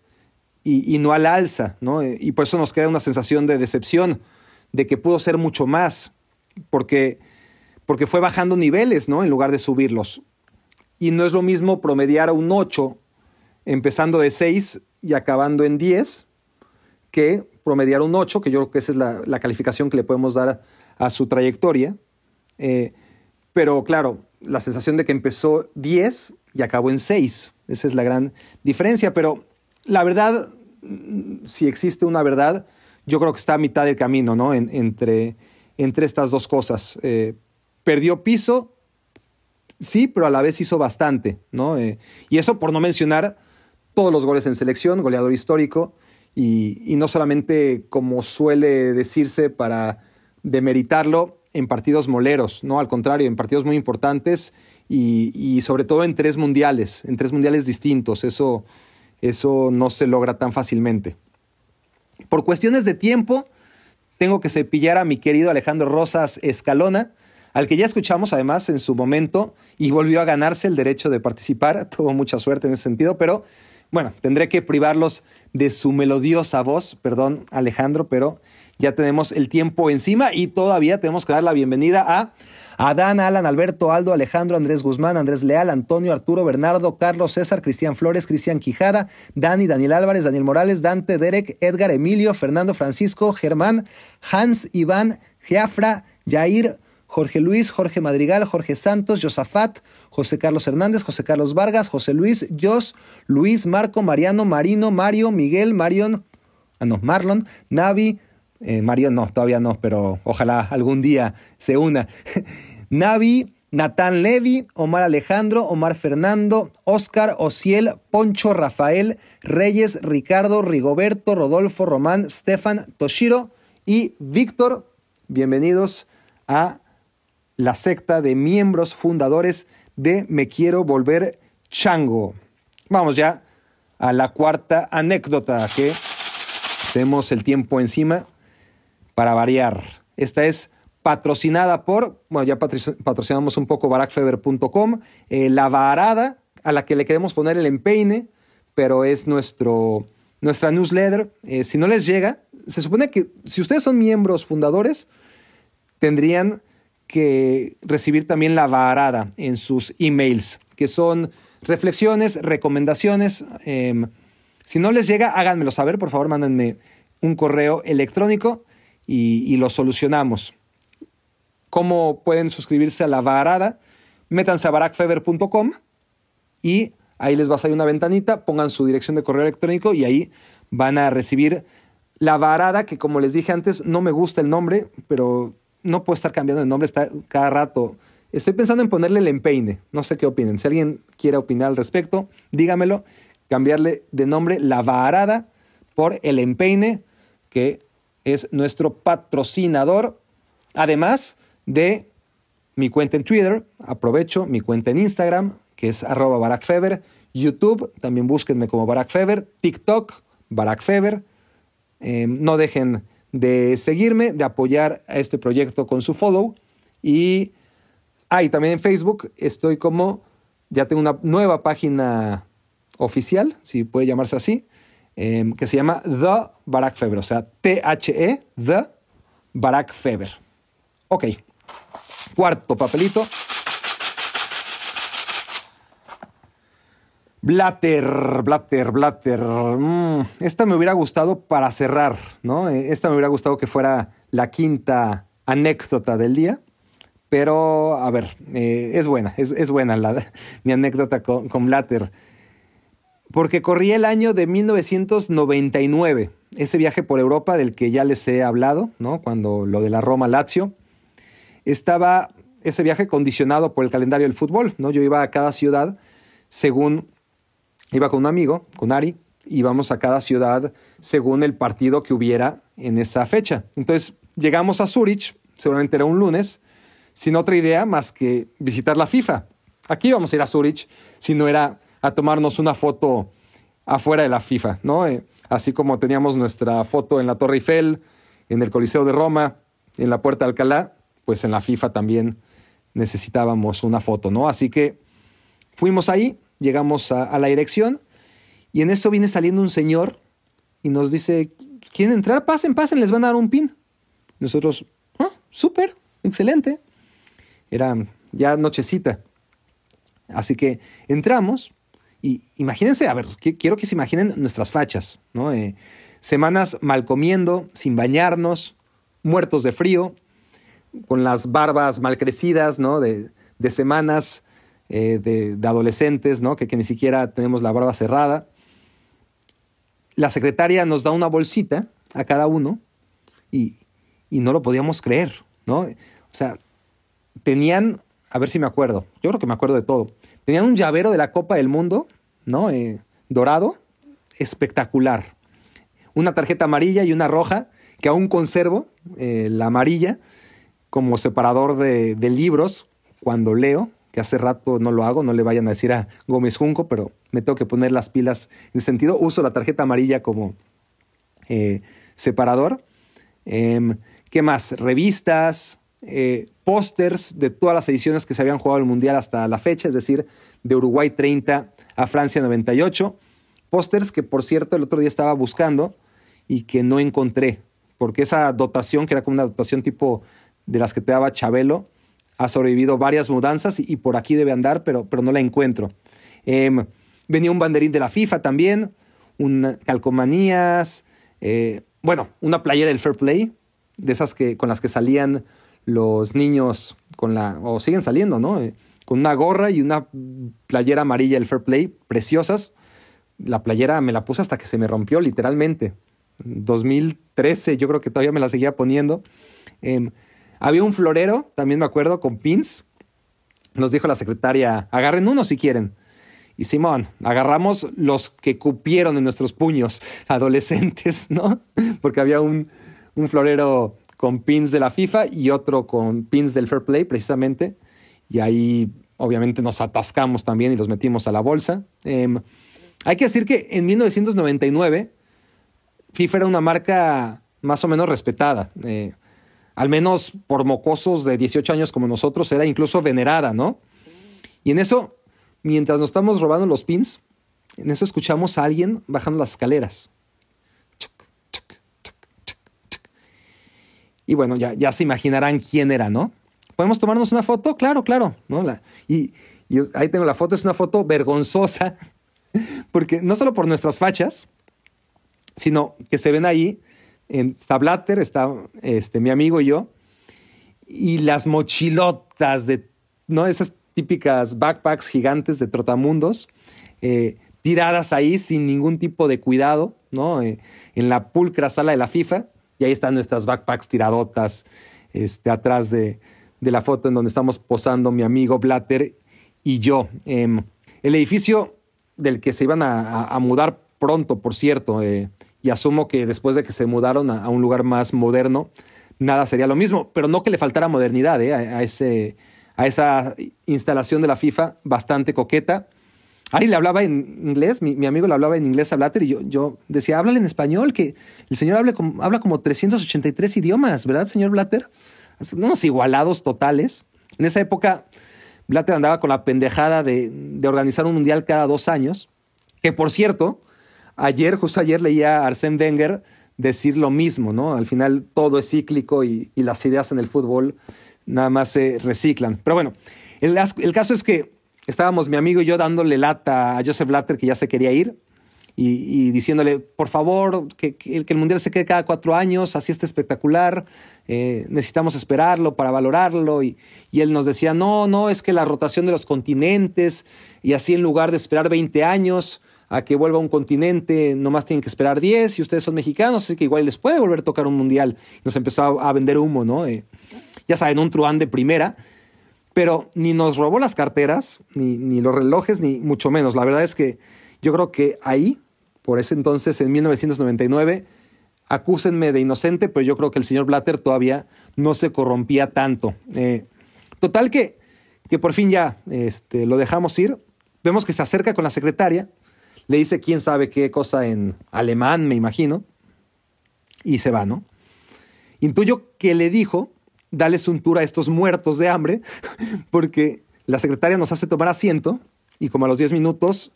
y, no al alza, ¿no? Y por eso nos queda una sensación de decepción, de que pudo ser mucho más, porque, porque fue bajando niveles, ¿no? En lugar de subirlos. Y no es lo mismo promediar a un 8, empezando de 6 y acabando en 10, que promediar un 8, que yo creo que esa es la, la calificación que le podemos dar a a su trayectoria. Eh, pero claro, la sensación de que empezó 10 y acabó en 6. Esa es la gran diferencia. Pero la verdad, mm, si existe una verdad, yo creo que está a mitad del camino, ¿no? entre, entre estas dos cosas. Eh, perdió piso, sí, pero a la vez hizo bastante, ¿no? Eh, y eso por no mencionar todos los goles en selección, goleador histórico, y, y no solamente como suele decirse para de meritarlo en partidos moleros, no, al contrario, en partidos muy importantes y, sobre todo en tres mundiales, en tres mundiales distintos. Eso, eso no se logra tan fácilmente. Por cuestiones de tiempo, tengo que cepillar a mi querido Alejandro Rosas Escalona, al que ya escuchamos además en su momento y volvió a ganarse el derecho de participar. Tuvo mucha suerte en ese sentido, pero bueno, tendré que privarlos de su melodiosa voz. Perdón, Alejandro, pero ya tenemos el tiempo encima y todavía tenemos que dar la bienvenida a Adán, Alan, Alberto, Aldo, Alejandro, Andrés Guzmán, Andrés Leal, Antonio, Arturo, Bernardo, Carlos, César, Cristian Flores, Cristian Quijada, Dani, Daniel Álvarez, Daniel Morales, Dante, Derek, Edgar, Emilio, Fernando, Francisco, Germán, Hans, Iván, Geafra, Jair, Jorge Luis, Jorge Madrigal, Jorge Santos, Josafat, José Carlos Hernández, José Carlos Vargas, José Luis, Jos, Luis, Marco, Mariano, Marino, Mario, Miguel, Marion, ah Marlon, Navi, eh, Mario no, todavía no, pero ojalá algún día se una. Navi, Natán Levi, Omar Alejandro, Omar Fernando, Oscar Ociel, Poncho Rafael, Reyes, Ricardo, Rigoberto, Rodolfo, Román, Stefan, Toshiro y Víctor. Bienvenidos a la secta de miembros fundadores de Me Quiero Volver Chango. Vamos ya a la cuarta anécdota que tenemos el tiempo encima para variar. Esta es patrocinada por, bueno, ya patrocinamos un poco barackfeber.com, eh, la varada a la que le queremos poner el empeine, pero es nuestro, nuestra newsletter. Eh, si no les llega, se supone que si ustedes son miembros fundadores, tendrían que recibir también la varada en sus emails, que son reflexiones, recomendaciones. Em, si no les llega, háganmelo saber, por favor, mándenme un correo electrónico y, lo solucionamos. ¿Cómo pueden suscribirse a la varada? Métanse a barackfever.com y ahí les va a salir una ventanita, pongan su dirección de correo electrónico y ahí van a recibir la varada, que como les dije antes, no me gusta el nombre, pero no puedo estar cambiando el nombre cada rato. Estoy pensando en ponerle el empeine. No sé qué opinen. Si alguien quiere opinar al respecto, dígamelo. Cambiarle de nombre la varada por el empeine, que es nuestro patrocinador, además de mi cuenta en Twitter, aprovecho mi cuenta en Instagram, que es arroba barakfeber, YouTube, también búsquenme como Barack Fever. TikTok, Barack Eh, no dejen de seguirme, de apoyar a este proyecto con su follow. Y, ahí también en Facebook estoy como, ya tengo una nueva página oficial, si puede llamarse así, Em, que se llama The Barack Feber, o sea, T-H-E, The Barack Feber. Ok, cuarto papelito. Blatter, Blatter, Blatter. Mm, esta me hubiera gustado para cerrar, ¿no? E, esta me hubiera gustado que fuera la quinta anécdota del día. Pero, a ver, eh, es buena, es, buena mi anécdota con, con Blatter porque corría el año de 1999, ese viaje por Europa del que ya les he hablado, ¿no? Cuando lo de la Roma Lazio. Estaba ese viaje condicionado por el calendario del fútbol, ¿no? Yo iba a cada ciudad según iba con un amigo, con Ari, íbamos a cada ciudad según el partido que hubiera en esa fecha. Entonces, llegamos a Zurich, seguramente era un lunes, sin otra idea más que visitar la FIFA. Aquí íbamos a ir a Zurich, si no era a tomarnos una foto afuera de la FIFA, ¿no? Eh, así como teníamos nuestra foto en la Torre Eiffel, en el Coliseo de Roma, en la Puerta de Alcalá, pues en la FIFA también necesitábamos una foto, ¿no? Así que fuimos ahí, llegamos a, a la dirección y en eso viene saliendo un señor y nos dice, ¿quieren entrar? Pasen, pasen, les van a dar un pin. Nosotros, ah, súper, excelente. Era ya nochecita. Así que entramos y imagínense, a ver, quiero que se imaginen nuestras fachas, ¿no? Eh, semanas mal comiendo, sin bañarnos, muertos de frío, con las barbas mal crecidas, ¿no? De, semanas eh, de, adolescentes, ¿no? Que, que ni siquiera tenemos la barba cerrada. La secretaria nos da una bolsita a cada uno y, y no lo podíamos creer, ¿no? O sea, tenían, a ver si me acuerdo, yo creo que me acuerdo de todo, Tenían un llavero de la Copa del Mundo, ¿no? Eh, dorado, espectacular. Una tarjeta amarilla y una roja, que aún conservo, eh, la amarilla, como separador de, libros cuando leo, que hace rato no lo hago, no le vayan a decir a Gómez Junco, pero me tengo que poner las pilas en sentido. Uso la tarjeta amarilla como eh, separador. Em, ¿Qué más? Revistas, pósters de todas las ediciones que se habían jugado el Mundial hasta la fecha, es decir, de Uruguay 30 a Francia 98. Pósters que, por cierto, el otro día estaba buscando y que no encontré, porque esa dotación, que era como una dotación tipo de las que te daba Chabelo, ha sobrevivido varias mudanzas y, por aquí debe andar, pero, pero no la encuentro. Em, venía un banderín de la FIFA también, un calcomanías, eh, bueno, una playera del Fair Play, de esas que, con las que salían los niños con la, o siguen saliendo, ¿no? Eh, con una gorra y una playera amarilla el Fair Play, preciosas. La playera me la puse hasta que se me rompió, literalmente. 2013, yo creo que todavía me la seguía poniendo. Em, había un florero, también me acuerdo, con pins. Nos dijo la secretaria, agarren uno si quieren. Y Simón, agarramos los que cupieron en nuestros puños, adolescentes, ¿no? Porque había un, un florero con pins de la FIFA y otro con pins del Fair Play, precisamente. Y ahí, obviamente, nos atascamos también y los metimos a la bolsa. Em, hay que decir que en 1999, FIFA era una marca más o menos respetada. Eh, al menos por mocosos de 18 años como nosotros, era incluso venerada, ¿no? Y en eso, mientras nos estamos robando los pins, en eso escuchamos a alguien bajando las escaleras. Y bueno, ya, se imaginarán quién era, ¿no? ¿Podemos tomarnos una foto? Claro, claro. ¿no? y, ahí tengo la foto, es una foto vergonzosa, porque no solo por nuestras fachas, sino que se ven ahí, en, está Blatter, está este, mi amigo y yo, y las mochilotas de, ¿no? Esas típicas backpacks gigantes de trotamundos, eh, tiradas ahí sin ningún tipo de cuidado, ¿no? Eh, en la pulcra sala de la FIFA. Y ahí están nuestras backpacks tiradotas, este, atrás de, la foto en donde estamos posando mi amigo Blatter y yo. Em, el edificio del que se iban a, mudar pronto, por cierto, eh, y asumo que después de que se mudaron a, un lugar más moderno, nada sería lo mismo, pero no que le faltara modernidad eh, a, ese, a esa instalación de la FIFA bastante coqueta. Ari le hablaba en inglés, mi, amigo le hablaba en inglés a Blatter y yo, decía, háblale en español, que el señor hable como, habla como 383 idiomas, ¿verdad, señor Blatter? Unos igualados totales. En esa época, Blatter andaba con la pendejada de, organizar un mundial cada dos años, que por cierto, ayer, justo ayer leía a Arsène Wenger decir lo mismo, ¿no? Al final todo es cíclico y, las ideas en el fútbol nada más se reciclan. Pero bueno, el caso es que estábamos mi amigo y yo dándole lata a Joseph Blatter que ya se quería ir y, diciéndole, por favor, que, que, el Mundial se quede cada cuatro años, así está espectacular, eh, necesitamos esperarlo para valorarlo. Y, él nos decía, no, no, es que la rotación de los continentes y así en lugar de esperar 20 años a que vuelva un continente, nomás tienen que esperar 10 y ustedes son mexicanos, así que igual les puede volver a tocar un Mundial. Nos empezó a vender humo, ¿no? Eh, ya saben, un truán de primera pero ni nos robó las carteras, ni, los relojes, ni mucho menos. La verdad es que yo creo que ahí, por ese entonces, en 1999, acúsenme de inocente, pero yo creo que el señor Blatter todavía no se corrompía tanto. Eh, total que, que por fin ya este, lo dejamos ir. Vemos que se acerca con la secretaria, le dice quién sabe qué cosa en alemán, me imagino, y se va, ¿no? Intuyo que le dijo dales un tour a estos muertos de hambre, porque la secretaria nos hace tomar asiento y como a los 10 minutos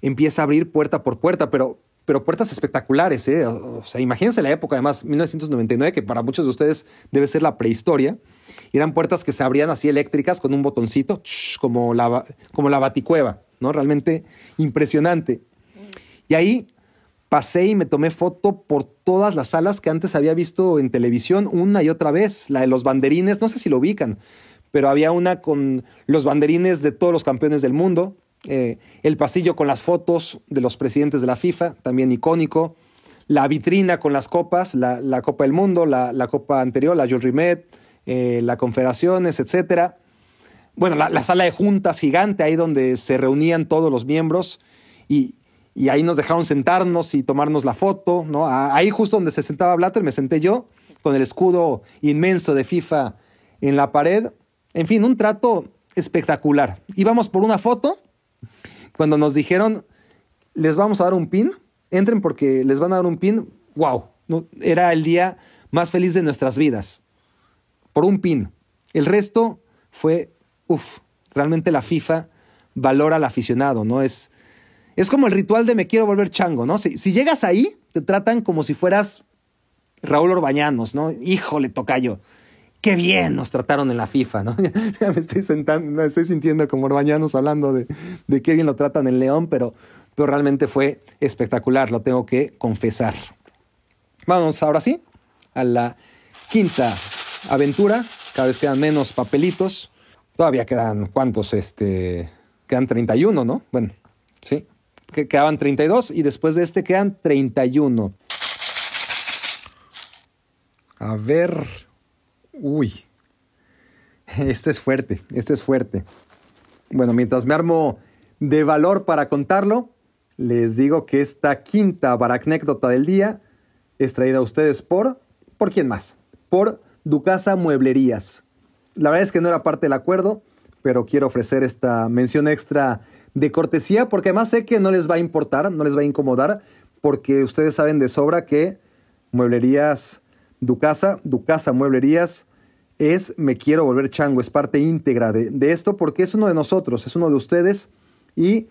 empieza a abrir puerta por puerta, pero, pero puertas espectaculares. ¿eh? O sea, imagínense la época, además, 1999, que para muchos de ustedes debe ser la prehistoria. Eran puertas que se abrían así eléctricas con un botoncito, como la, como la baticueva, ¿no? Realmente impresionante. Y ahí pasé y me tomé foto por todas las salas que antes había visto en televisión una y otra vez. La de los banderines, no sé si lo ubican, pero había una con los banderines de todos los campeones del mundo. Eh, el pasillo con las fotos de los presidentes de la FIFA, también icónico. La vitrina con las copas, la, Copa del Mundo, la, Copa anterior, la Jules Rimet, eh, la Confederaciones, etcétera bueno, la, la, sala de juntas gigante, ahí donde se reunían todos los miembros. Y, y ahí nos dejaron sentarnos y tomarnos la foto, ¿no? Ahí justo donde se sentaba Blatter me senté yo con el escudo inmenso de FIFA en la pared. En fin, un trato espectacular. Íbamos por una foto cuando nos dijeron, les vamos a dar un pin, entren porque les van a dar un pin, wow, era el día más feliz de nuestras vidas, por un pin. El resto fue, uff, realmente la FIFA valora al aficionado, ¿no? Es, es como el ritual de me quiero volver chango, ¿no? Si, si llegas ahí, te tratan como si fueras Raúl Orbañanos, ¿no? Híjole, tocayo. Qué bien nos trataron en la FIFA, ¿no? Ya, me estoy sentando, me estoy sintiendo como Orbañanos hablando de, qué bien lo tratan en León, pero, pero realmente fue espectacular, lo tengo que confesar. Vamos ahora sí a la quinta aventura. Cada vez quedan menos papelitos. Todavía quedan, ¿cuántos? Este, quedan 31, ¿no? Bueno, sí que quedaban 32 y después de este quedan 31. A ver. Uy. Este es fuerte, este es fuerte. Bueno, mientras me armo de valor para contarlo, les digo que esta quinta baracnécdota del día es traída a ustedes por... ¿Por quién más? Por Ducasa Mueblerías. La verdad es que no era parte del acuerdo, pero quiero ofrecer esta mención extra de cortesía, porque además sé que no les va a importar, no les va a incomodar, porque ustedes saben de sobra que Mueblerías Ducasa, Ducasa Mueblerías, es Me Quiero Volver Chango, es parte íntegra de, esto, porque es uno de nosotros, es uno de ustedes, y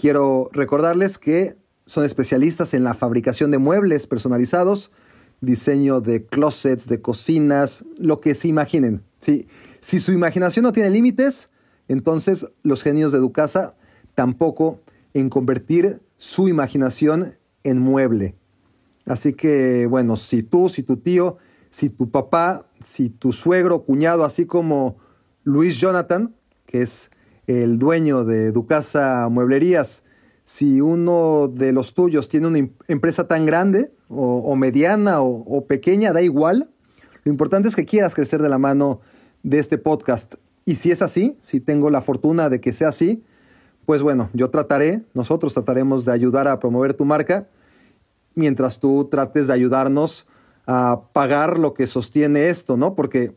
quiero recordarles que son especialistas en la fabricación de muebles personalizados, diseño de closets, de cocinas, lo que se imaginen. Si, si su imaginación no tiene límites, entonces los genios de Ducasa tampoco en convertir su imaginación en mueble. Así que, bueno, si tú, si tu tío, si tu papá, si tu suegro, cuñado, así como Luis Jonathan, que es el dueño de Ducasa Mueblerías, si uno de los tuyos tiene una empresa tan grande o, mediana o, pequeña, da igual. Lo importante es que quieras crecer de la mano de este podcast. Y si es así, si tengo la fortuna de que sea así, pues bueno, yo trataré, nosotros trataremos de ayudar a promover tu marca, mientras tú trates de ayudarnos a pagar lo que sostiene esto, ¿no? Porque,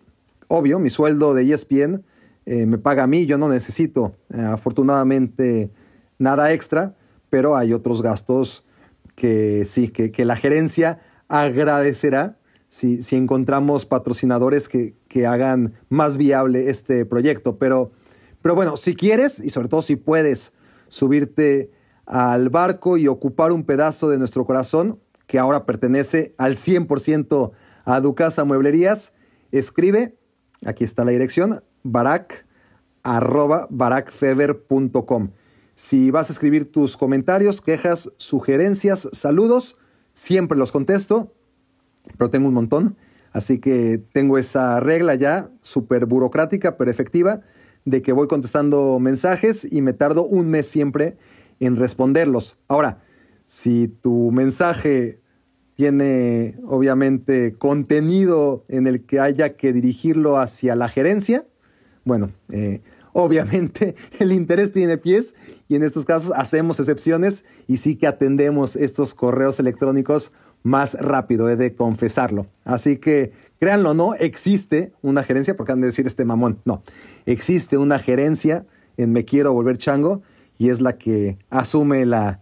obvio, mi sueldo de ESPN eh, me paga a mí, yo no necesito, eh, afortunadamente, nada extra, pero hay otros gastos que sí, que, la gerencia agradecerá si, encontramos patrocinadores que, que hagan más viable este proyecto, pero pero bueno, si quieres y sobre todo si puedes subirte al barco y ocupar un pedazo de nuestro corazón, que ahora pertenece al 100% a Ducasa Mueblerías, escribe, aquí está la dirección, barack, arroba Si vas a escribir tus comentarios, quejas, sugerencias, saludos, siempre los contesto, pero tengo un montón, así que tengo esa regla ya, súper burocrática, pero efectiva de que voy contestando mensajes y me tardo un mes siempre en responderlos. Ahora, si tu mensaje tiene obviamente contenido en el que haya que dirigirlo hacia la gerencia, bueno, eh, obviamente el interés tiene pies y en estos casos hacemos excepciones y sí que atendemos estos correos electrónicos más rápido, he de confesarlo. Así que Créanlo o no, existe una gerencia, porque han de decir este mamón, no, existe una gerencia en Me Quiero Volver Chango y es la que asume la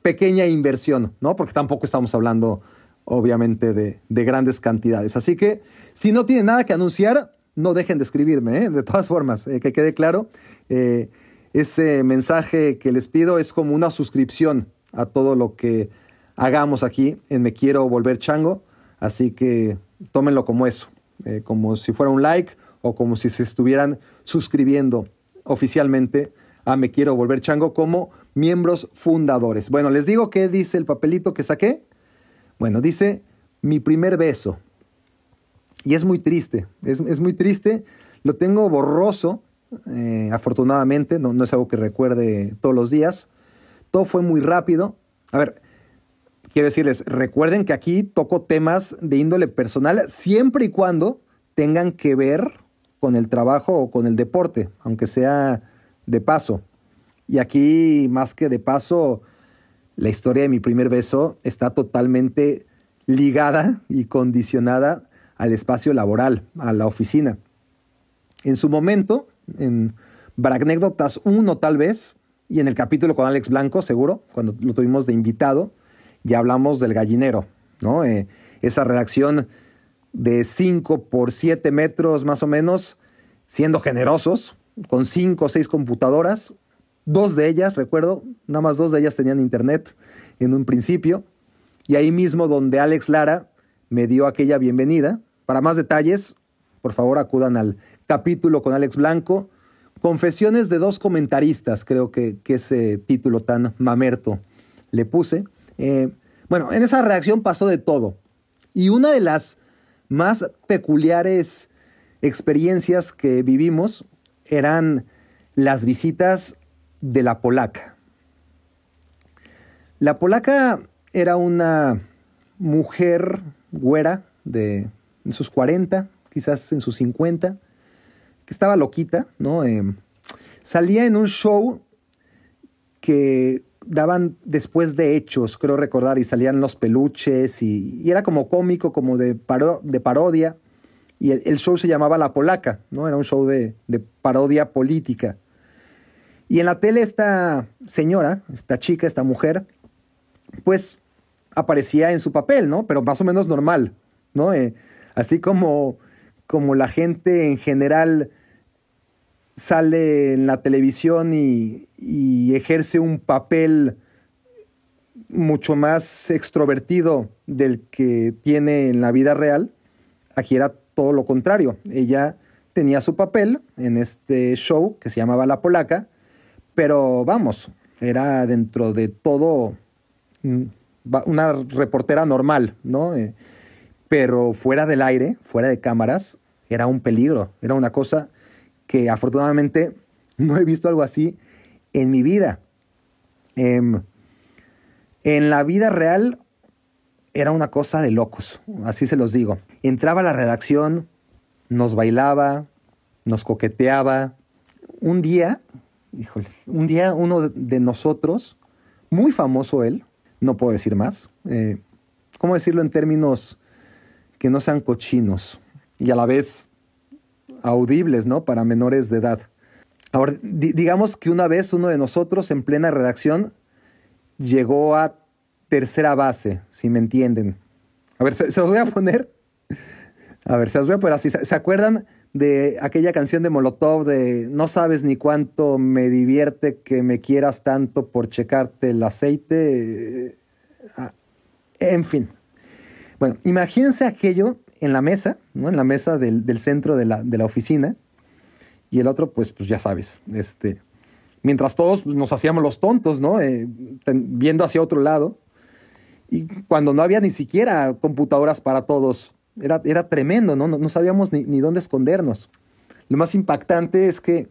pequeña inversión, ¿no? Porque tampoco estamos hablando, obviamente, de, grandes cantidades. Así que, si no tienen nada que anunciar, no dejen de escribirme, ¿eh? de todas formas, eh, que quede claro. Eh, ese mensaje que les pido es como una suscripción a todo lo que hagamos aquí en Me Quiero Volver Chango. Así que tómenlo como eso, eh, como si fuera un like o como si se estuvieran suscribiendo oficialmente a Me Quiero Volver Chango como miembros fundadores. Bueno, les digo qué dice el papelito que saqué. Bueno, dice mi primer beso. Y es muy triste, es, muy triste. Lo tengo borroso, eh, afortunadamente, no, no es algo que recuerde todos los días. Todo fue muy rápido. A ver, quiero decirles, recuerden que aquí toco temas de índole personal siempre y cuando tengan que ver con el trabajo o con el deporte, aunque sea de paso. Y aquí, más que de paso, la historia de mi primer beso está totalmente ligada y condicionada al espacio laboral, a la oficina. En su momento, en anécdotas 1 tal vez, y en el capítulo con Alex Blanco, seguro, cuando lo tuvimos de invitado, ya hablamos del gallinero, ¿no? Eh, esa redacción de 5 por 7 metros más o menos, siendo generosos, con 5 o 6 computadoras, dos de ellas, recuerdo, nada más dos de ellas tenían internet en un principio, y ahí mismo donde Alex Lara me dio aquella bienvenida. Para más detalles, por favor acudan al capítulo con Alex Blanco, Confesiones de dos comentaristas, creo que ese título tan mamerto le puse. Eh, bueno, en esa reacción pasó de todo. Y una de las más peculiares experiencias que vivimos eran las visitas de la polaca. La polaca era una mujer güera de sus 40, quizás en sus 50, que estaba loquita, ¿no? Eh, salía en un show que daban después de hechos, creo recordar, y salían los peluches y, era como cómico, como de, de parodia. Y el, show se llamaba La Polaca, ¿no? Era un show de, parodia política. Y en la tele esta señora, esta chica, esta mujer, pues aparecía en su papel, ¿no? Pero más o menos normal, ¿no? Eh, así como, como la gente en general sale en la televisión y, ejerce un papel mucho más extrovertido del que tiene en la vida real, aquí era todo lo contrario. Ella tenía su papel en este show que se llamaba La Polaca, pero vamos, era dentro de todo una reportera normal, ¿no? Eh, pero fuera del aire, fuera de cámaras, era un peligro, era una cosa que afortunadamente no he visto algo así en mi vida. Em, en la vida real era una cosa de locos, así se los digo. Entraba a la redacción, nos bailaba, nos coqueteaba. Un día, híjole, un día uno de nosotros, muy famoso él, no puedo decir más, eh, ¿cómo decirlo en términos que no sean cochinos y a la vez audibles, ¿no? Para menores de edad. Ahora, digamos que una vez uno de nosotros en plena redacción llegó a tercera base, si me entienden. A ver, se, los voy a poner. A ver, se los voy a poner así. ¿Se acuerdan de aquella canción de Molotov de No sabes ni cuánto me divierte que me quieras tanto por checarte el aceite? Eh, ah, en fin. Bueno, imagínense aquello en la mesa, ¿no? En la mesa del, del centro de la, de la, oficina. Y el otro, pues, pues ya sabes, este, mientras todos pues, nos hacíamos los tontos, ¿no? Eh, viendo hacia otro lado. Y cuando no había ni siquiera computadoras para todos, era, era tremendo, ¿no? No, no sabíamos ni, ni, dónde escondernos. Lo más impactante es que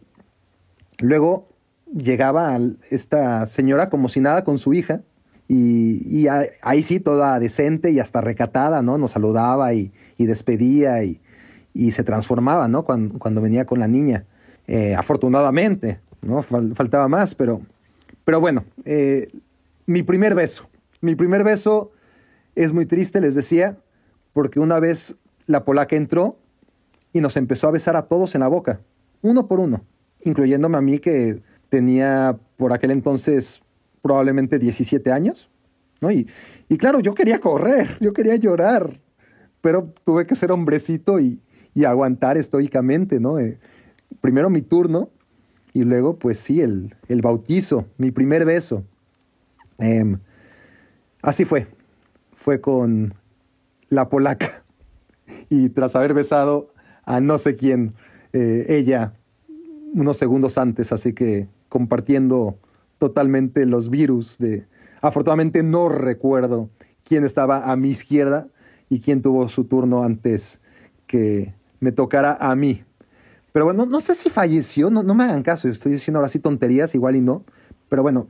luego llegaba esta señora como si nada con su hija y, y ahí sí toda decente y hasta recatada, ¿no? Nos saludaba y, y despedía y, se transformaba, ¿no? Cuando, venía con la niña. Eh, afortunadamente, ¿no? faltaba más, pero, pero bueno, eh, mi primer beso. Mi primer beso es muy triste, les decía, porque una vez la polaca entró y nos empezó a besar a todos en la boca, uno por uno, incluyéndome a mí que tenía por aquel entonces probablemente 17 años, ¿no? Y, y claro, yo quería correr, yo quería llorar, pero tuve que ser hombrecito y, aguantar estoicamente, ¿no? Eh, primero mi turno y luego, pues sí, el, el bautizo, mi primer beso. Em, así fue, fue con la polaca y tras haber besado a no sé quién, eh, ella, unos segundos antes, así que compartiendo totalmente los virus de... Afortunadamente no recuerdo quién estaba a mi izquierda, y quién tuvo su turno antes que me tocara a mí. Pero bueno, no sé si falleció, no, me hagan caso, estoy diciendo ahora sí tonterías, igual y no. Pero bueno,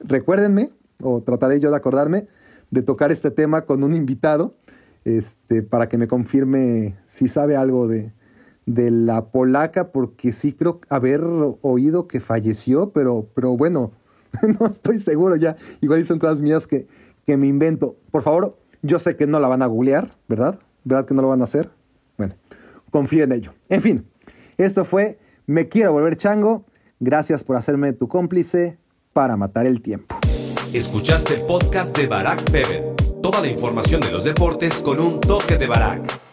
recuérdenme, o trataré yo de acordarme, de tocar este tema con un invitado, este, para que me confirme si sabe algo de, de la polaca, porque sí creo haber oído que falleció, pero, pero bueno, no estoy seguro ya. Igual son cosas mías que, que me invento. Por favor, yo sé que no la van a googlear, ¿verdad? ¿Verdad que no lo van a hacer? Bueno, confío en ello. En fin, esto fue Me Quiero Volver Chango. Gracias por hacerme tu cómplice para matar el tiempo. Escuchaste el podcast de Barack Feber. Toda la información de los deportes con un toque de Barack.